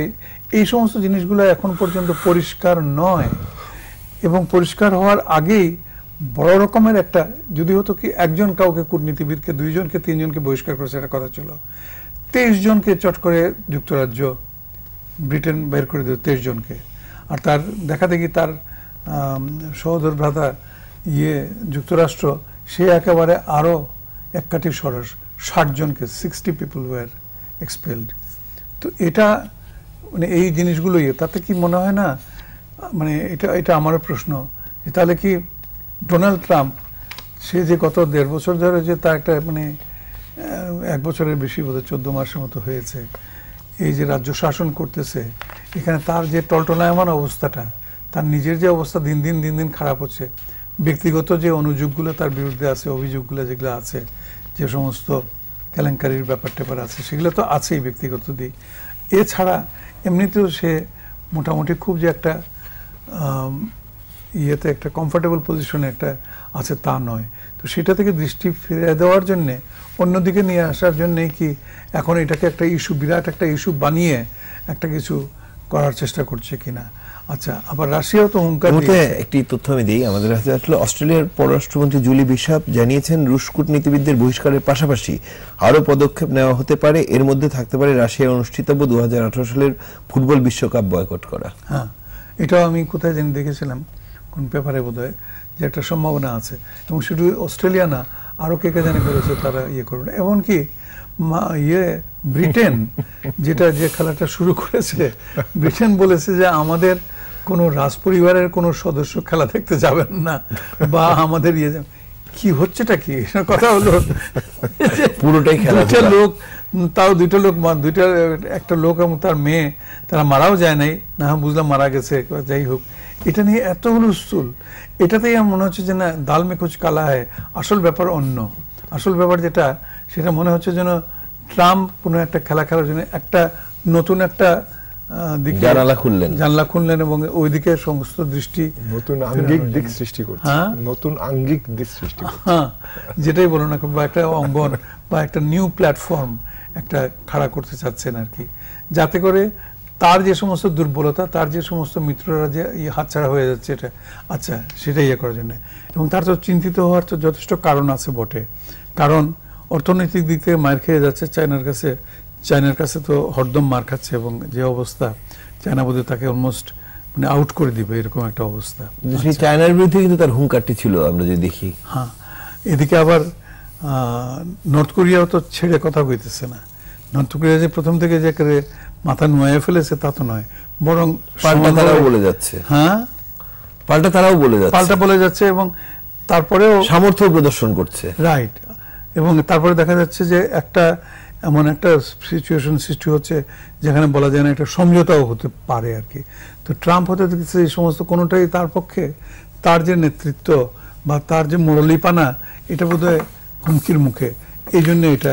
এই সমস্ত জিনিসগুলো এখন পর্যন্ত পরিষ্কার নয় এবং পরিষ্কার হওয়ার আগেই বড় রকমের একটা যদি হতো কি একজন কাউকে কূটনীতিবিদকে দুইজনকে তিনজনকে বহিষ্কার করেছে এটা কথা ছিল তেইশ জনকে চট করে যুক্তরাজ্য ব্রিটেন বের করে দিল তেইশ জনকে আর তার দেখা দেখি তার সহোদর ভ্রাতা ইয়ে যুক্তরাষ্ট্র সে একেবারে আরও এককাঠি সরস ষাট জনকে সিক্সটি পিপল ওয়ার এক্সপেলড তো এটা মানে এই জিনিসগুলোই ইয়ে, তাতে কি মনে হয় না মানে এটা এটা আমারও প্রশ্ন তাহলে কি ডোনাল্ড ট্রাম্প সে যে গত দেড় বছর ধরে যে তার একটা মানে এক বছরের বেশি বোধ হয় চোদ্দ মাসের মতো হয়েছে এই যে রাজ্য শাসন করতেছে এখানে তার যে টলটলায়মান অবস্থাটা তার নিজের যে অবস্থা দিন দিন দিন দিন খারাপ হচ্ছে ব্যক্তিগত যে অনুযোগগুলো তার বিরুদ্ধে আছে অভিযোগগুলো যেগুলো আছে যে সমস্ত কেলেঙ্কারির ব্যাপার ট্যাপার আছে সেগুলো তো আছেই ব্যক্তিগত দিক এছাড়া এমনিতেও সে মোটামুটি খুব যে একটা ইয়েতে একটা কমফোর্টেবল পজিশনে একটা আছে তা নয় তো সেটা থেকে দৃষ্টি ফিরে দেওয়ার জন্যে অন্যদিকে নিয়ে আসার জন্যেই কি এখন এটাকে একটা ইস্যু বিরাট একটা ইস্যু বানিয়ে একটা কিছু করার চেষ্টা করছে কিনা আচ্ছা আবার রাশিয়াও তো হুঙ্কার একটি তথ্য আমি দিই আমাদের হাতে আসলে অস্ট্রেলিয়ার পররাষ্ট্রমন্ত্রী জুলি বিশাপ জানিয়েছেন রুশ কূটনীতিবিদদের বহিষ্কারের পাশাপাশি আরও পদক্ষেপ নেওয়া হতে পারে এর মধ্যে থাকতে পারে রাশিয়ায় অনুষ্ঠিতব্য দু সালের ফুটবল বিশ্বকাপ বয়কট করা হ্যাঁ এটাও আমি কোথায় জানি দেখেছিলাম কোন পেপারে বোধ যে একটা সম্ভাবনা আছে এবং শুধু অস্ট্রেলিয়া না আরও কে কে জানি করেছে তারা ইয়ে করবে এমনকি ইয়ে ব্রিটেন যেটা যে খেলাটা শুরু করেছে ব্রিটেন বলেছে যে আমাদের কোনো রাজ পরিবারের কোনো সদস্য খেলা দেখতে যাবেন না বা আমাদের ইয়ে কি হচ্ছেটা কি কথা হলো পুরোটাই খেলা লোক তাও দুইটা লোক দুইটা একটা লোক এবং তার মেয়ে তারা মারাও যায় নাই না বুঝলাম মারা গেছে যাই হোক এটা নিয়ে এত হুলস্থুল এটাতেই আমার মনে হচ্ছে যে না দাল মেকুচ কালা হয় আসল ব্যাপার অন্য আসল ব্যাপার যেটা সেটা মনে হচ্ছে যেন ট্রাম্প কোনো একটা খেলা খেলার জন্য একটা নতুন একটা জানালা খুললেন জানলা খুললেন এবং ওইদিকে সমস্ত দৃষ্টি নতুন হ্যাঁ? আঙ্গিক দিক সৃষ্টি করছে নতুন আঙ্গিক দিক সৃষ্টি হ্যাঁ যেটাই বলো না বা একটা অঙ্গন বা একটা নিউ প্ল্যাটফর্ম একটা খাড়া করতে চাচ্ছেন আর কি যাতে করে তার যে সমস্ত দুর্বলতা তার যে সমস্ত মিত্ররা যে ইয়ে হাতছাড়া হয়ে যাচ্ছে এটা আচ্ছা সেটা ইয়ে করার জন্য এবং তার তো চিন্তিত হওয়ার তো যথেষ্ট কারণ আছে বটে কারণ অর্থনৈতিক দিক থেকে মার খেয়ে যাচ্ছে চায়নার কাছে চায়নার কাছে তো হরদম মার খাচ্ছে এবং যে অবস্থা চায়না বোধ তাকে অলমোস্ট মানে আউট করে দিবে এরকম একটা অবস্থা সেই চায়নার বিরুদ্ধে কিন্তু তার হুঙ্কারটি ছিল আমরা যদি দেখি হ্যাঁ এদিকে আবার নর্থ কোরিয়াও তো ছেড়ে কথা কইতেছে না নর্থ কোরিয়া যে প্রথম থেকে যে মাথা নোয়ে ফেলেছে তা তো নয় বরং পাল্টা তারাও বলে যাচ্ছে হ্যাঁ পাল্টা তারাও বলে যাচ্ছে পাল্টা বলে যাচ্ছে এবং তারপরেও সামর্থ্য প্রদর্শন করছে রাইট এবং তারপরে দেখা যাচ্ছে যে একটা এমন একটা সিচুয়েশন সৃষ্টি হচ্ছে যেখানে বলা যায় না একটা সমঝোতাও হতে পারে আর কি তো ট্রাম্প হতে দেখছে এই সমস্ত কোনোটাই তার পক্ষে তার যে নেতৃত্ব বা তার যে মোড়লিপানা এটা বোধহয় হুমকির মুখে এই জন্য এটা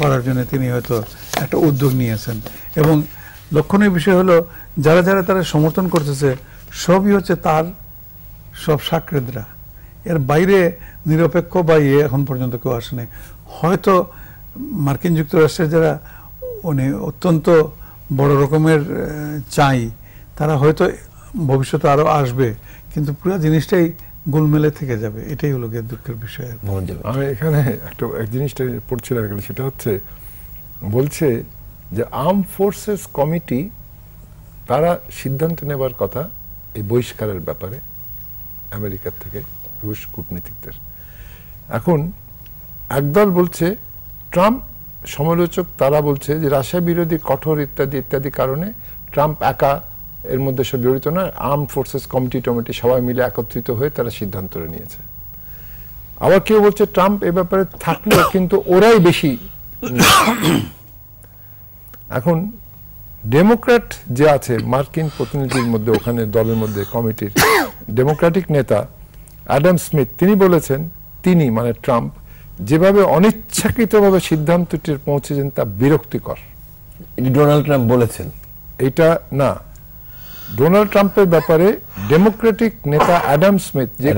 করার জন্য তিনি হয়তো একটা উদ্যোগ নিয়েছেন এবং লক্ষণীয় বিষয় হলো যারা যারা তারা সমর্থন করতেছে সবই হচ্ছে তার সব সাকৃদরা এর বাইরে নিরপেক্ষ বা ইয়ে এখন পর্যন্ত কেউ আসেনি হয়তো মার্কিন যুক্তরাষ্ট্রের যারা উনি অত্যন্ত বড় রকমের চাই তারা হয়তো ভবিষ্যতে আরও আসবে কিন্তু পুরো জিনিসটাই গোলমেলে থেকে যাবে এটাই হলো গিয়ে দুঃখের বিষয় আমি এখানে একটা এক জিনিসটা পড়ছিলাম সেটা হচ্ছে বলছে যে আর্ম ফোর্সেস কমিটি তারা সিদ্ধান্ত নেবার কথা এই বহিষ্কারের ব্যাপারে আমেরিকার থেকে রুশ কূটনীতিকদের এখন একদল বলছে ট্রাম্প সমালোচক তারা বলছে যে রাশিয়া বিরোধী কঠোর ইত্যাদি ইত্যাদি কারণে ট্রাম্প একা এর মধ্যে সব জড়িত না আর্ম ফোর্সেস কমিটি টমিটি সবাই মিলে একত্রিত হয়ে তারা সিদ্ধান্ত নিয়েছে আবার কেউ বলছে ট্রাম্প এ ব্যাপারে থাকলে কিন্তু ওরাই বেশি এখন ডেমোক্র্যাট যে আছে মার্কিন প্রতিনিধির মধ্যে ওখানে দলের মধ্যে কমিটির ডেমোক্রেটিক নেতা অ্যাডাম স্মিথ তিনি বলেছেন তিনি মানে ট্রাম্প যেভাবে অনিচ্ছাকৃতভাবে সিদ্ধান্তটির পৌঁছেছেন তা বিরক্তিকর ডোনাল্ড ট্রাম্প বলেছেন এটা না ডোনাল্ড ট্রাম্পের ব্যাপারে ডেমোক্রেটিক নেতা অ্যাডাম স্মিথ যে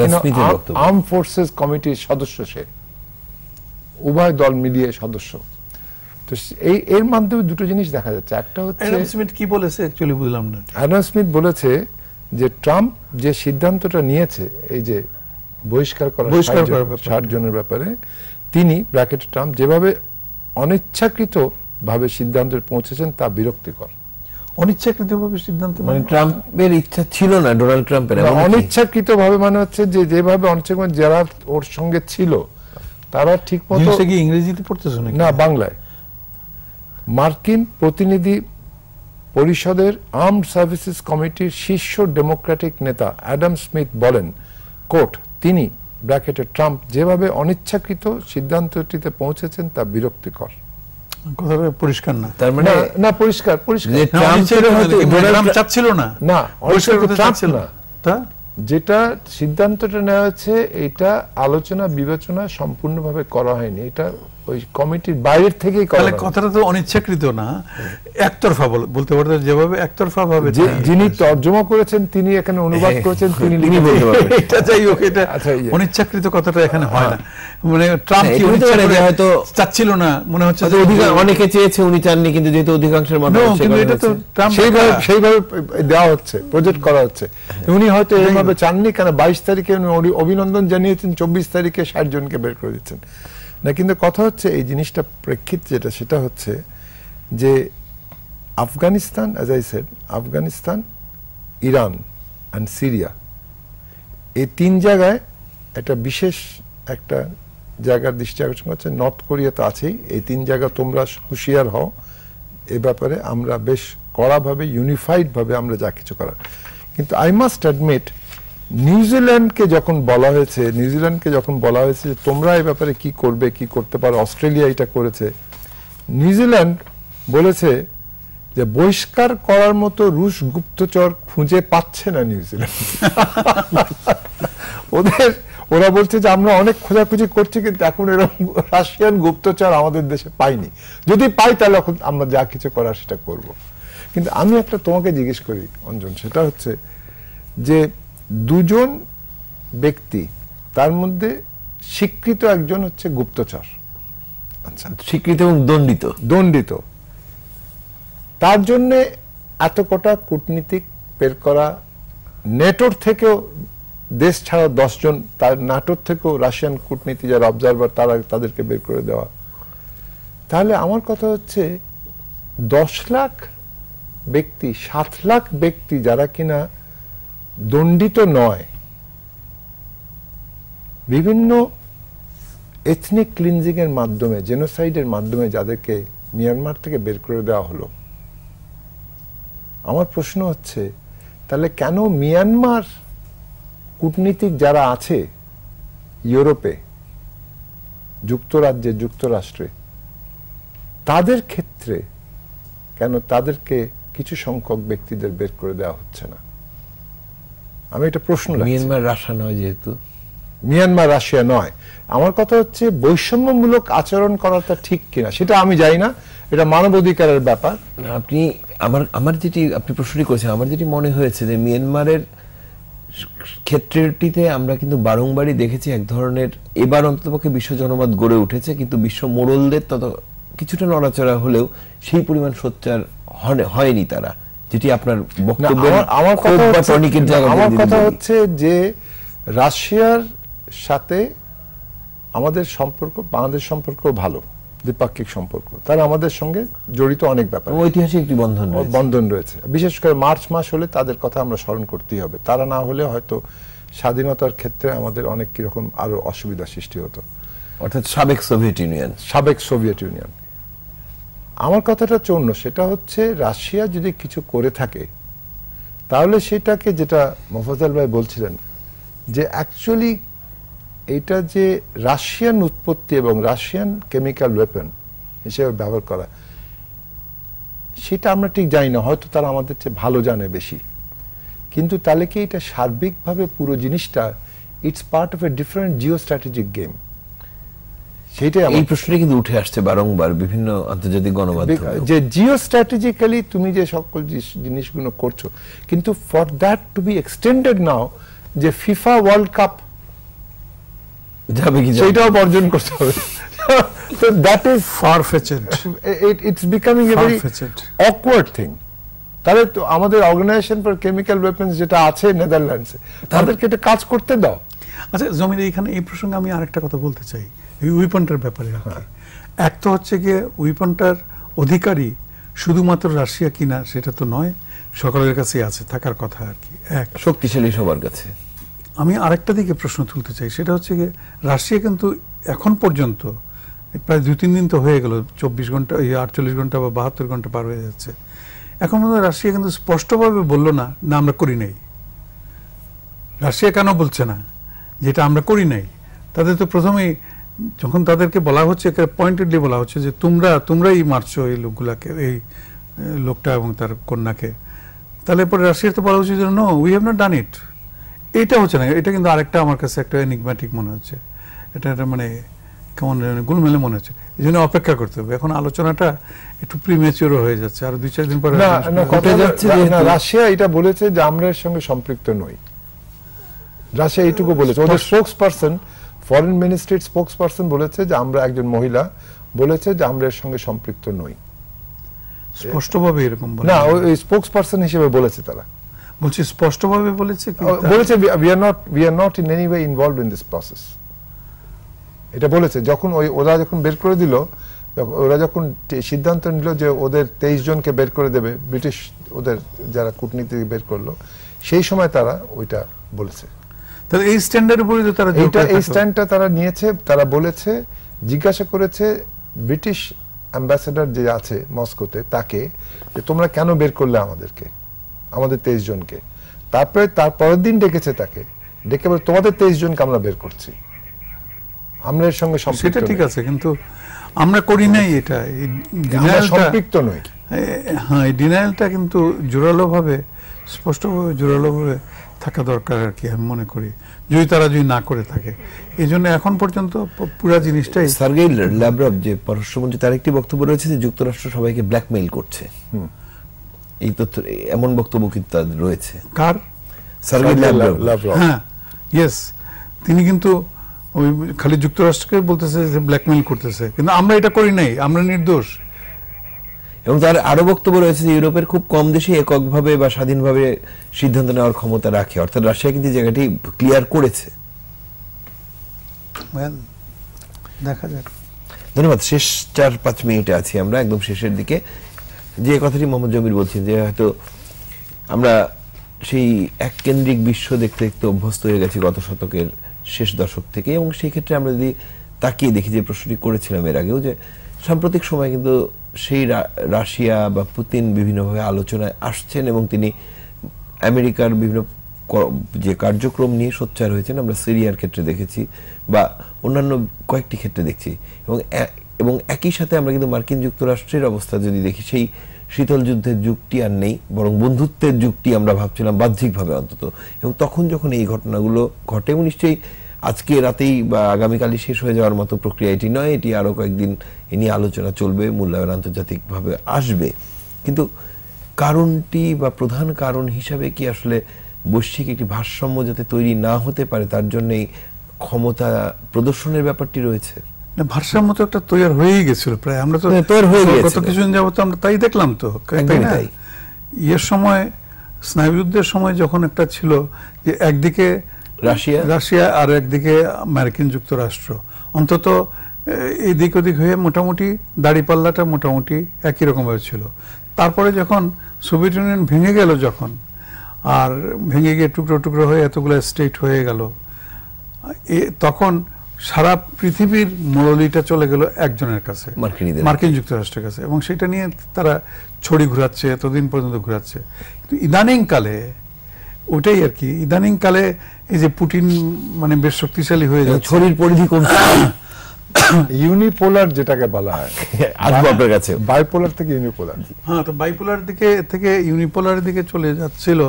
আর্ম ফোর্সেস কমিটির সদস্য সে উভয় দল মিলিয়ে সদস্য তো এই এর মাধ্যমে দুটো জিনিস দেখা যাচ্ছে একটা হচ্ছে অ্যাডাম স্মিথ কি বলেছে অ্যাকচুয়ালি বুঝলাম না অ্যাডাম স্মিথ বলেছে যে ট্রাম্প যে সিদ্ধান্তটা নিয়েছে এই যে বহিষ্কার করা বহিষ্কার ষাট জনের ব্যাপারে তিনি ব্র্যাকেট ট্রাম্প যেভাবে অনিচ্ছাকৃত ভাবে সিদ্ধান্তে পৌঁছেছেন তা বিরক্তিকর অনিচ্ছাকৃতভাবে সিদ্ধান্ত মানে ট্রাম্পের ইচ্ছা ছিল না ডোনাল্ড ট্রাম্পের মানে হচ্ছে যে যেভাবে অনিচ্ছাকৃত মানে যারা ওর সঙ্গে ছিল তারা ঠিক মতো কি ইংরেজিতে না বাংলায় মার্কিন প্রতিনিধি পরিষদের আর্ম সার্ভিসেস কমিটির শীর্ষ ডেমোক্রেটিক নেতা অ্যাডাম স্মিথ বলেন কোর্ট তিনি ব্র্যাকেটে ট্রাম্প যেভাবে অনিচ্ছাকৃত সিদ্ধান্তটিতে পৌঁছেছেন তা বিরক্তিকর পরিষ্কার না তার মানে না পরিষ্কার পরিষ্কার না না তা যেটা সিদ্ধান্তটা নেওয়া হয়েছে এটা আলোচনা বিবেচনা সম্পূর্ণভাবে করা হয়নি এটা ওই কমিটির বাইরের থেকে তাহলে কথাটা তো অনিচ্ছাকৃত না একতরফা বলতে পারতেন যেভাবে একতরফা ভাবে যিনি তর্জমা করেছেন তিনি এখানে অনুবাদ হ্যাঁ, করেছেন তিনি লিখে বলতে পারবেন এটা যাই হোক এটা আচ্ছা, ইয়ে। অনিচ্ছাকৃত কথাটা এখানে হয় না হ্যাঁ। মানে ট্রাম্প কি হ্যাঁ, অনিচ্ছাকৃত হয়তো চাচ্ছিল না মনে হচ্ছে যে অধিকার অনেকে চেয়েছে উনি চাননি কিন্তু যেহেতু অধিকাংশের মানুষ কিন্তু এটা তো ট্রাম্প সেইভাবে সেইভাবে দেওয়া হচ্ছে প্রজেক্ট করা হচ্ছে উনি হয়তো এইভাবে চাননি কারণ বাইশ তারিখে উনি অভিনন্দন জানিয়েছেন চব্বিশ তারিখে ষাট জনকে বের করে দিচ্ছেন না কিন্তু কথা হচ্ছে এই জিনিসটা প্রেক্ষিত যেটা সেটা হচ্ছে যে Afghanistan as I said Afghanistan Iran and Syria এই তিন জায়গায় একটা বিশেষ একটা জায়গার দৃষ্টি আকর্ষণ করছে নর্থ কোরিয়া তো আছেই এই তিন জায়গা তোমরা হুঁশিয়ার হও এ ব্যাপারে আমরা বেশ কড়াভাবে ইউনিফাইডভাবে আমরা যা কিছু করার কিন্তু আই মাস্ট অ্যাডমিট নিউজিল্যান্ডকে যখন বলা হয়েছে নিউজিল্যান্ডকে যখন বলা হয়েছে যে তোমরা এই ব্যাপারে কি করবে কি করতে পারো অস্ট্রেলিয়া এটা করেছে নিউজিল্যান্ড বলেছে যে বহিষ্কার করার মতো রুশ গুপ্তচর খুঁজে পাচ্ছে না নিউজিল্যান্ড ওদের ওরা বলছে যে আমরা অনেক খোঁজাখুঁজি করছি কিন্তু এখন এরকম রাশিয়ান গুপ্তচর আমাদের দেশে পাইনি যদি পাই তাহলে এখন আমরা যা কিছু করার সেটা করব। কিন্তু আমি একটা তোমাকে জিজ্ঞেস করি অঞ্জন সেটা হচ্ছে যে দুজন ব্যক্তি তার মধ্যে স্বীকৃত একজন হচ্ছে গুপ্তচর আচ্ছা স্বীকৃত এবং দণ্ডিত দণ্ডিত তার জন্যে এত কটা কূটনীতিক বের করা নেটোর থেকেও দেশ ছাড়া দশজন তার নাটোর থেকেও রাশিয়ান কূটনীতি যারা অবজারভার তারা তাদেরকে বের করে দেওয়া তাহলে আমার কথা হচ্ছে দশ লাখ ব্যক্তি সাত লাখ ব্যক্তি যারা কিনা দণ্ডিত নয় বিভিন্ন এথনিক ক্লিনজিংয়ের মাধ্যমে জেনোসাইডের মাধ্যমে যাদেরকে মিয়ানমার থেকে বের করে দেওয়া হলো আমার প্রশ্ন হচ্ছে তাহলে কেন মিয়ানমার কূটনীতিক যারা আছে ইউরোপে যুক্তরাজ্যে যুক্তরাষ্ট্রে তাদের ক্ষেত্রে কেন তাদেরকে কিছু সংখ্যক ব্যক্তিদের বের করে দেওয়া হচ্ছে না আমি একটা প্রশ্ন মিয়ানমার রাশিয়া নয় যেহেতু মিয়ানমার রাশিয়া নয় আমার কথা হচ্ছে বৈষম্যমূলক আচরণ করাটা ঠিক কিনা সেটা আমি জানি না এটা মানবাধিকারের ব্যাপার আপনি আমার আমার যেটি আপনি প্রশ্নটি করেছেন আমার যেটি মনে হয়েছে যে মিয়ানমারের ক্ষেত্রটিতে আমরা কিন্তু বারংবারই দেখেছি এক ধরনের এবার অন্ততপক্ষে বিশ্ব জনমত গড়ে উঠেছে কিন্তু বিশ্ব মোড়লদের তত কিছুটা নড়াচড়া হলেও সেই পরিমাণ সোচ্চার হয়নি তারা যেটি আপনার বক্তব্য আমার কথা আমার কথা হচ্ছে যে রাশিয়ার সাথে আমাদের সম্পর্ক বাংলাদেশ সম্পর্ক ভালো দ্বিপাক্ষিক সম্পর্ক তারা আমাদের সঙ্গে জড়িত অনেক ব্যাপার ঐতিহাসিক একটি বন্ধন বন্ধন রয়েছে বিশেষ করে মার্চ মাস হলে তাদের কথা আমরা স্মরণ করতেই হবে তারা না হলে হয়তো স্বাধীনতার ক্ষেত্রে আমাদের অনেক রকম আরো অসুবিধা সৃষ্টি হতো অর্থাৎ সাবেক সোভিয়েত ইউনিয়ন সাবেক সোভিয়েত ইউনিয়ন আমার কথাটা অন্য সেটা হচ্ছে রাশিয়া যদি কিছু করে থাকে তাহলে সেটাকে যেটা মোফাজাল ভাই বলছিলেন যে অ্যাকচুয়ালি এটা যে রাশিয়ান উৎপত্তি এবং রাশিয়ান কেমিক্যাল ওয়েপন হিসেবে ব্যবহার করা সেটা আমরা ঠিক জানি না হয়তো তারা আমাদের চেয়ে ভালো জানে বেশি কিন্তু তাহলে কি এটা সার্বিকভাবে পুরো জিনিসটা it's part of a different geostrategic game সেটাই এই প্রশ্নটা কিন্তু উঠে আসছে বারংবার বিভিন্ন আন্তর্জাতিক গণমাধ্যমে যে জিও স্ট্র্যাটেজিক্যালি তুমি যে সকল জিনিসগুলো করছো কিন্তু for that to be extended now যে ফিফা ওয়ার্ল্ড কাপ যাবে কি সেটাও বর্জন করতে হবে তাহলে তো আমাদের অর্গানাইজেশন ফর কেমিক্যাল ওয়েপন্স যেটা আছে নেদারল্যান্ডসে তাদেরকে এটা কাজ করতে দাও আচ্ছা জমির এখানে এই প্রসঙ্গে আমি আরেকটা কথা বলতে চাই উইপনটার ব্যাপারে হ্যাঁ। এক তো হচ্ছে গিয়ে উইপনটার অধিকারী শুধুমাত্র রাশিয়া কিনা সেটা তো নয় সকলের কাছে আছে থাকার কথা আর কি এক শক্তিশালী সবার কাছে আমি আরেকটা দিকে প্রশ্ন তুলতে চাই সেটা হচ্ছে গিয়ে রাশিয়া কিন্তু এখন পর্যন্ত প্রায় দু তিন দিন তো হয়ে গেল চব্বিশ ঘন্টা ওই আটচল্লিশ ঘন্টা বা বাহাত্তর ঘন্টা পার হয়ে যাচ্ছে এখন পর্যন্ত রাশিয়া কিন্তু স্পষ্টভাবে বলল না না আমরা করি নাই রাশিয়া কেন বলছে না যেটা আমরা করি নাই তাদের তো প্রথমেই যখন তাদেরকে বলা হচ্ছে পয়েন্টেডলি বলা হচ্ছে যে তোমরা তোমরাই মারছো এই লোকগুলাকে এই লোকটা এবং তার কন্যাকে তাহলে পরে রাশিয়াতে বলা হচ্ছে যে no we have not done it এটা হচ্ছে না এটা কিন্তু আরেকটা আমার কাছে একটা এনিগম্যাটিক মনে হচ্ছে এটা একটা মানে কেমন গুলমেলে মনে হচ্ছে এই জন্য অপেক্ষা করতে হবে এখন আলোচনাটা একটু প্রিমেচিওর হয়ে যাচ্ছে আর দুই চার দিন পরে রাশিয়া এটা বলেছে যে আমরা এর সঙ্গে সম্পৃক্ত নই রাশিয়া এইটুকু বলেছে ওদের স্পোক্স পার্সন ফরেন মিনিস্ট্রির স্পোক্সপারসন বলেছে যে আমরা একজন মহিলা বলেছে যে আমরা এর সঙ্গে সম্পৃক্ত নই স্পষ্টভাবে এরকম না ওই হিসেবে বলেছে তারা স্পষ্টভাবে বলেছে বলেছে we are not we are not in any way in this process এটা বলেছে যখন ওই ওরা যখন বের করে দিল ওরা যখন সিদ্ধান্ত নিল যে ওদের তেইশ জনকে বের করে দেবে ব্রিটিশ ওদের যারা কূটনীতি বের করলো সেই সময় তারা ওইটা বলেছে তাহলে এই স্ট্যান্ডের উপরে যে তারা এটা এই স্ট্যান্ডটা তারা নিয়েছে তারা বলেছে জিজ্ঞাসা করেছে ব্রিটিশ অ্যাম্বাসেডার যে আছে মস্কোতে তাকে যে তোমরা কেন বের করলে আমাদেরকে আমাদের তেইশ জনকে তারপরে তার পরের দিন ডেকেছে তাকে ডেকে বলে তোমাদের তেইশ জনকে আমরা বের করছি আমরা এর সঙ্গে সেটা ঠিক আছে কিন্তু আমরা করি নাই এটা সম্পৃক্ত নই হ্যাঁ এই ডিনাইলটা কিন্তু জোরালোভাবে স্পষ্টভাবে জোরালোভাবে থাকা দরকার আর কি আমি মনে করি যদি তারা যদি না করে থাকে এই জন্য এখন পর্যন্ত পুরো জিনিসটাই সার্গেই ল্যাব্রভ যে পররাষ্ট্রমন্ত্রী তার একটি বক্তব্য রয়েছে যে যুক্তরাষ্ট্র সবাইকে ব্ল্যাকমেইল করছে এই তথ্য এমন বক্তব্য কিন্তু তাদের রয়েছে কার সার্গেই ল্যাব্রভ হ্যাঁ ইয়েস তিনি কিন্তু ওই খালি যুক্তরাষ্ট্রকে বলতেছে যে ব্ল্যাকমেইল করতেছে কিন্তু আমরা এটা করি নাই আমরা নির্দোষ এবং তার আরও বক্তব্য রয়েছে যে ইউরোপের খুব কম দেশে এককভাবে বা স্বাধীনভাবে সিদ্ধান্ত নেওয়ার ক্ষমতা রাখে অর্থাৎ রাশিয়া কিন্তু জায়গাটি ক্লিয়ার করেছে দেখা যাক ধন্যবাদ শেষ চার পাঁচ মিনিটে আছি আমরা একদম শেষের দিকে যে কথাটি মোহাম্মদ জমির বলছেন যে হয়তো আমরা সেই এক কেন্দ্রিক বিশ্ব দেখতে দেখতে অভ্যস্ত হয়ে গেছি গত শতকের শেষ দশক থেকে এবং সেই ক্ষেত্রে আমরা যদি তাকিয়ে দেখি যে প্রশ্নটি করেছিলাম এর আগেও যে সাম্প্রতিক সময় কিন্তু সেই রাশিয়া বা পুতিন বিভিন্নভাবে আলোচনায় আসছেন এবং তিনি আমেরিকার বিভিন্ন যে কার্যক্রম নিয়ে সোচ্চার হয়েছেন আমরা সিরিয়ার ক্ষেত্রে দেখেছি বা অন্যান্য কয়েকটি ক্ষেত্রে দেখছি এবং এবং একই সাথে আমরা কিন্তু মার্কিন যুক্তরাষ্ট্রের অবস্থা যদি দেখি সেই শীতল যুদ্ধের যুগটি আর নেই বরং বন্ধুত্বের যুগটি আমরা ভাবছিলাম বাহ্যিকভাবে অন্তত এবং তখন যখন এই ঘটনাগুলো ঘটে এবং নিশ্চয়ই আজকে রাতেই বা আগামীকালই শেষ হয়ে যাওয়ার মতো প্রক্রিয়া এটি নয় এটি আরও কয়েকদিন এ নিয়ে আলোচনা চলবে মূল্যায়ন আন্তর্জাতিকভাবে আসবে কিন্তু কারণটি বা প্রধান কারণ হিসাবে কি আসলে বৈশ্বিক একটি ভারসাম্য যাতে তৈরি না হতে পারে তার জন্যই ক্ষমতা প্রদর্শনের ব্যাপারটি রয়েছে না ভারসাম্য তো একটা তৈরি হয়েই গেছিল প্রায় আমরা তো হ্যাঁ, তৈরি হয়ে গেছে গত কিছুদিন যাবত আমরা তাই দেখলাম তো তাই ইয়ের সময় স্নায়ুযুদ্ধের সময় যখন একটা ছিল যে একদিকে রাশিয়া রাশিয়া আর একদিকে মার্কিন যুক্তরাষ্ট্র অন্তত এদিক ওদিক হয়ে মোটামুটি দাড়িপাল্লাটা মোটামুটি একই রকমভাবে ছিল তারপরে যখন সোভিয়েত ইউনিয়ন ভেঙে গেল যখন আর ভেঙে গিয়ে টুকরো টুকরো হয়ে এতগুলো স্টেট হয়ে গেল এ তখন সারা পৃথিবীর মরলিটা চলে গেল একজনের কাছে মার্কিন যুক্তরাষ্ট্রের কাছে এবং সেটা নিয়ে তারা ছড়ি ঘুরাচ্ছে এতদিন পর্যন্ত ঘুরাচ্ছে কিন্তু ইদানিংকালে ওটাই আর কি ইদানিংকালে এই যে পুটিন মানে বেশ শক্তিশালী হয়ে যায় শরীর পরিধি কমছে ইউনিপোলার যেটাকে বলা হয় আসবো কাছে বাইপোলার থেকে ইউনিপোলার হ্যাঁ তো বাইপোলার দিকে থেকে ইউনিপোলারের দিকে চলে যাচ্ছিল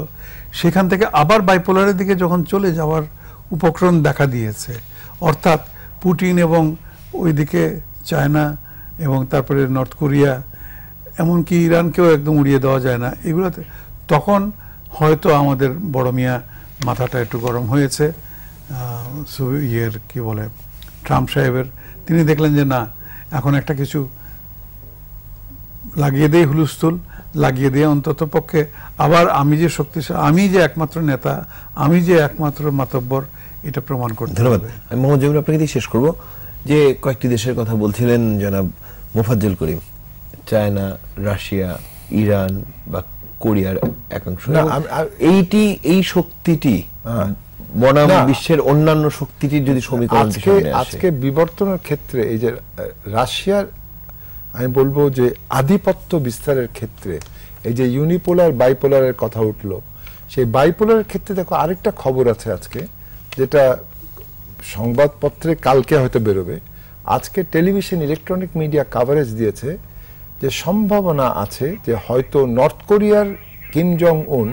সেখান থেকে আবার বাইপোলারের দিকে যখন চলে যাওয়ার উপকরণ দেখা দিয়েছে অর্থাৎ পুটিন এবং ওইদিকে চায়না এবং তারপরে নর্থ কোরিয়া এমনকি ইরানকেও একদম উড়িয়ে দেওয়া যায় না এগুলোতে তখন হয়তো আমাদের বড় মিয়া মাথাটা একটু গরম হয়েছে ইয়ের কি বলে ট্রাম্প সাহেবের তিনি দেখলেন যে না এখন একটা কিছু লাগিয়ে দেয় হুলুস্থুল লাগিয়ে দিয়ে অন্তত পক্ষে আবার আমি যে শক্তিশালী আমি যে একমাত্র নেতা আমি যে একমাত্র মাতব্বর এটা প্রমাণ করতে ধন্যবাদ আমি মোহাম্মদ জমিন আপনাকে দিয়ে শেষ করব যে কয়েকটি দেশের কথা বলছিলেন জনাব Mofazzal Karim China Russia Iran বা কোরিয়ার একাংশ এইটি এই শক্তিটি হ্যাঁ। বনাম বিশ্বের অন্যান্য শক্তিটি যদি সমীকরণ আজকে বিবর্তনের ক্ষেত্রে এই যে রাশিয়ার আমি বলবো যে আধিপত্য বিস্তারের ক্ষেত্রে এই যে ইউনিপোলার বাইপোলারের কথা উঠল সেই বাইপোলারের ক্ষেত্রে দেখো আরেকটা খবর আছে আজকে যেটা সংবাদপত্রে কালকে হয়তো বেরোবে আজকে টেলিভিশন ইলেকট্রনিক মিডিয়া কাভারেজ দিয়েছে যে সম্ভাবনা আছে যে হয়তো নর্থ কোরিয়ার কিম জং উন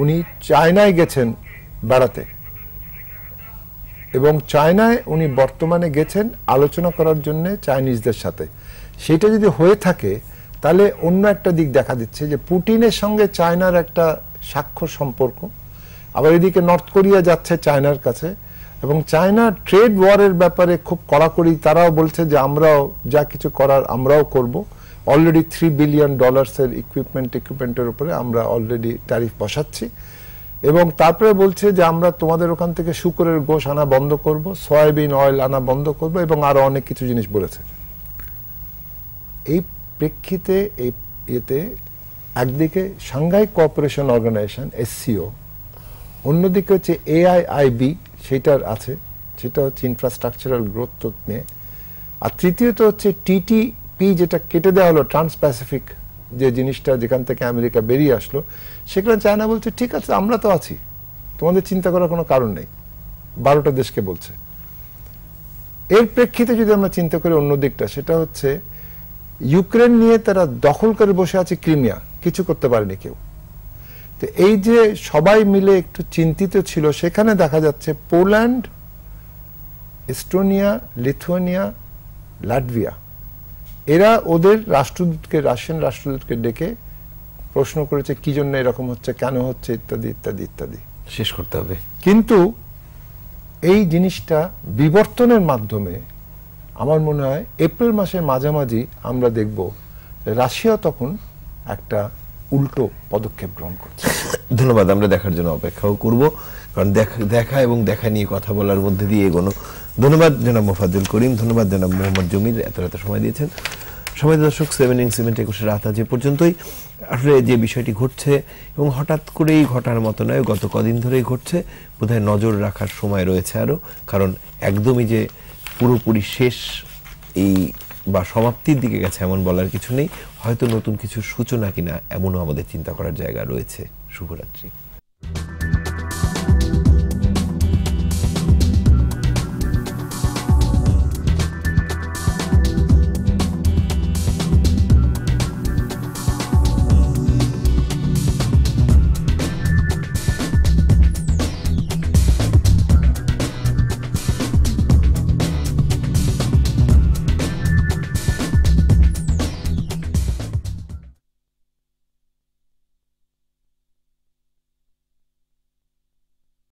উনি চায়নায় গেছেন বেড়াতে এবং চায়নায় উনি বর্তমানে গেছেন আলোচনা করার জন্য চাইনিজদের সাথে সেটা যদি হয়ে থাকে তাহলে অন্য একটা দিক দেখা দিচ্ছে যে পুটিনের সঙ্গে চায়নার একটা সাক্ষ্য সম্পর্ক আবার এদিকে নর্থ কোরিয়া যাচ্ছে চায়নার কাছে এবং চায়না ট্রেড ওয়ারের ব্যাপারে খুব কড়াকড়ি তারাও বলছে যে আমরাও যা কিছু করার আমরাও করবো অলরেডি থ্রি বিলিয়ন ডলার্সের ইকুইপমেন্ট ইকুইপমেন্টের উপরে আমরা অলরেডি ট্যারিফ বসাচ্ছি এবং তারপরে বলছে যে আমরা তোমাদের ওখান থেকে শুকরের গোশ আনা বন্ধ করব সয়াবিন অয়েল আনা বন্ধ করব এবং আরও অনেক কিছু জিনিস বলেছে এই প্রেক্ষিতে এই এতে একদিকে সাংঘাই কোঅপারেশন অর্গানাইজেশন এসসিও অন্যদিকে হচ্ছে এআইআইবি সেটার আছে সেটা হচ্ছে ইনফ্রাস্ট্রাকচারাল গ্রোথ নিয়ে আর তৃতীয়ত হচ্ছে টিটি পি যেটা কেটে দেওয়া হলো ট্রান্সপ্যাসিফিক যে জিনিসটা যেখান থেকে আমেরিকা বেরিয়ে আসলো সেখানে চায়না বলছে ঠিক আছে আমরা তো আছি তোমাদের চিন্তা করার কোনো কারণ নেই বারোটা দেশকে বলছে এর প্রেক্ষিতে যদি আমরা চিন্তা করি অন্য দিকটা সেটা হচ্ছে ইউক্রেন নিয়ে তারা দখল করে বসে আছে ক্রিমিয়া কিছু করতে পারেনি কেউ তো এই যে সবাই মিলে একটু চিন্তিত ছিল সেখানে দেখা যাচ্ছে পোল্যান্ড এস্টোনিয়া লিথুয়ানিয়া লাটভিয়া এরা ওদের রাষ্ট্রদূতকে রাশিয়ান রাষ্ট্রদূতকে ডেকে প্রশ্ন করেছে কি জন্য এরকম হচ্ছে কেন হচ্ছে ইত্যাদি ইত্যাদি ইত্যাদি শেষ করতে হবে কিন্তু এই জিনিসটা বিবর্তনের মাধ্যমে আমার মনে হয় এপ্রিল মাসের মাঝামাঝি আমরা দেখব রাশিয়া তখন একটা উল্টো পদক্ষেপ গ্রহণ করছে ধন্যবাদ আমরা দেখার জন্য অপেক্ষাও করব কারণ দেখা দেখা এবং দেখা নিয়ে কথা বলার মধ্যে দিয়ে এগোনো ধন্যবাদ জনাব মোফাজুল করিম ধন্যবাদ জনাব মোহাম্মদ জমির এত এত সময় দিয়েছেন সময় দর্শক সেভেন ইং সেভেন্টি একুশে রাত আজ পর্যন্তই আসলে যে বিষয়টি ঘটছে এবং হঠাৎ করেই ঘটার মতো নয় গত কদিন ধরেই ঘটছে বোধহয় নজর রাখার সময় রয়েছে আরও কারণ একদমই যে পুরোপুরি শেষ এই বা সমাপ্তির দিকে গেছে এমন বলার কিছু নেই হয়তো নতুন কিছু সূচনা কিনা এমনও আমাদের চিন্তা করার জায়গা রয়েছে শুভরাত্রি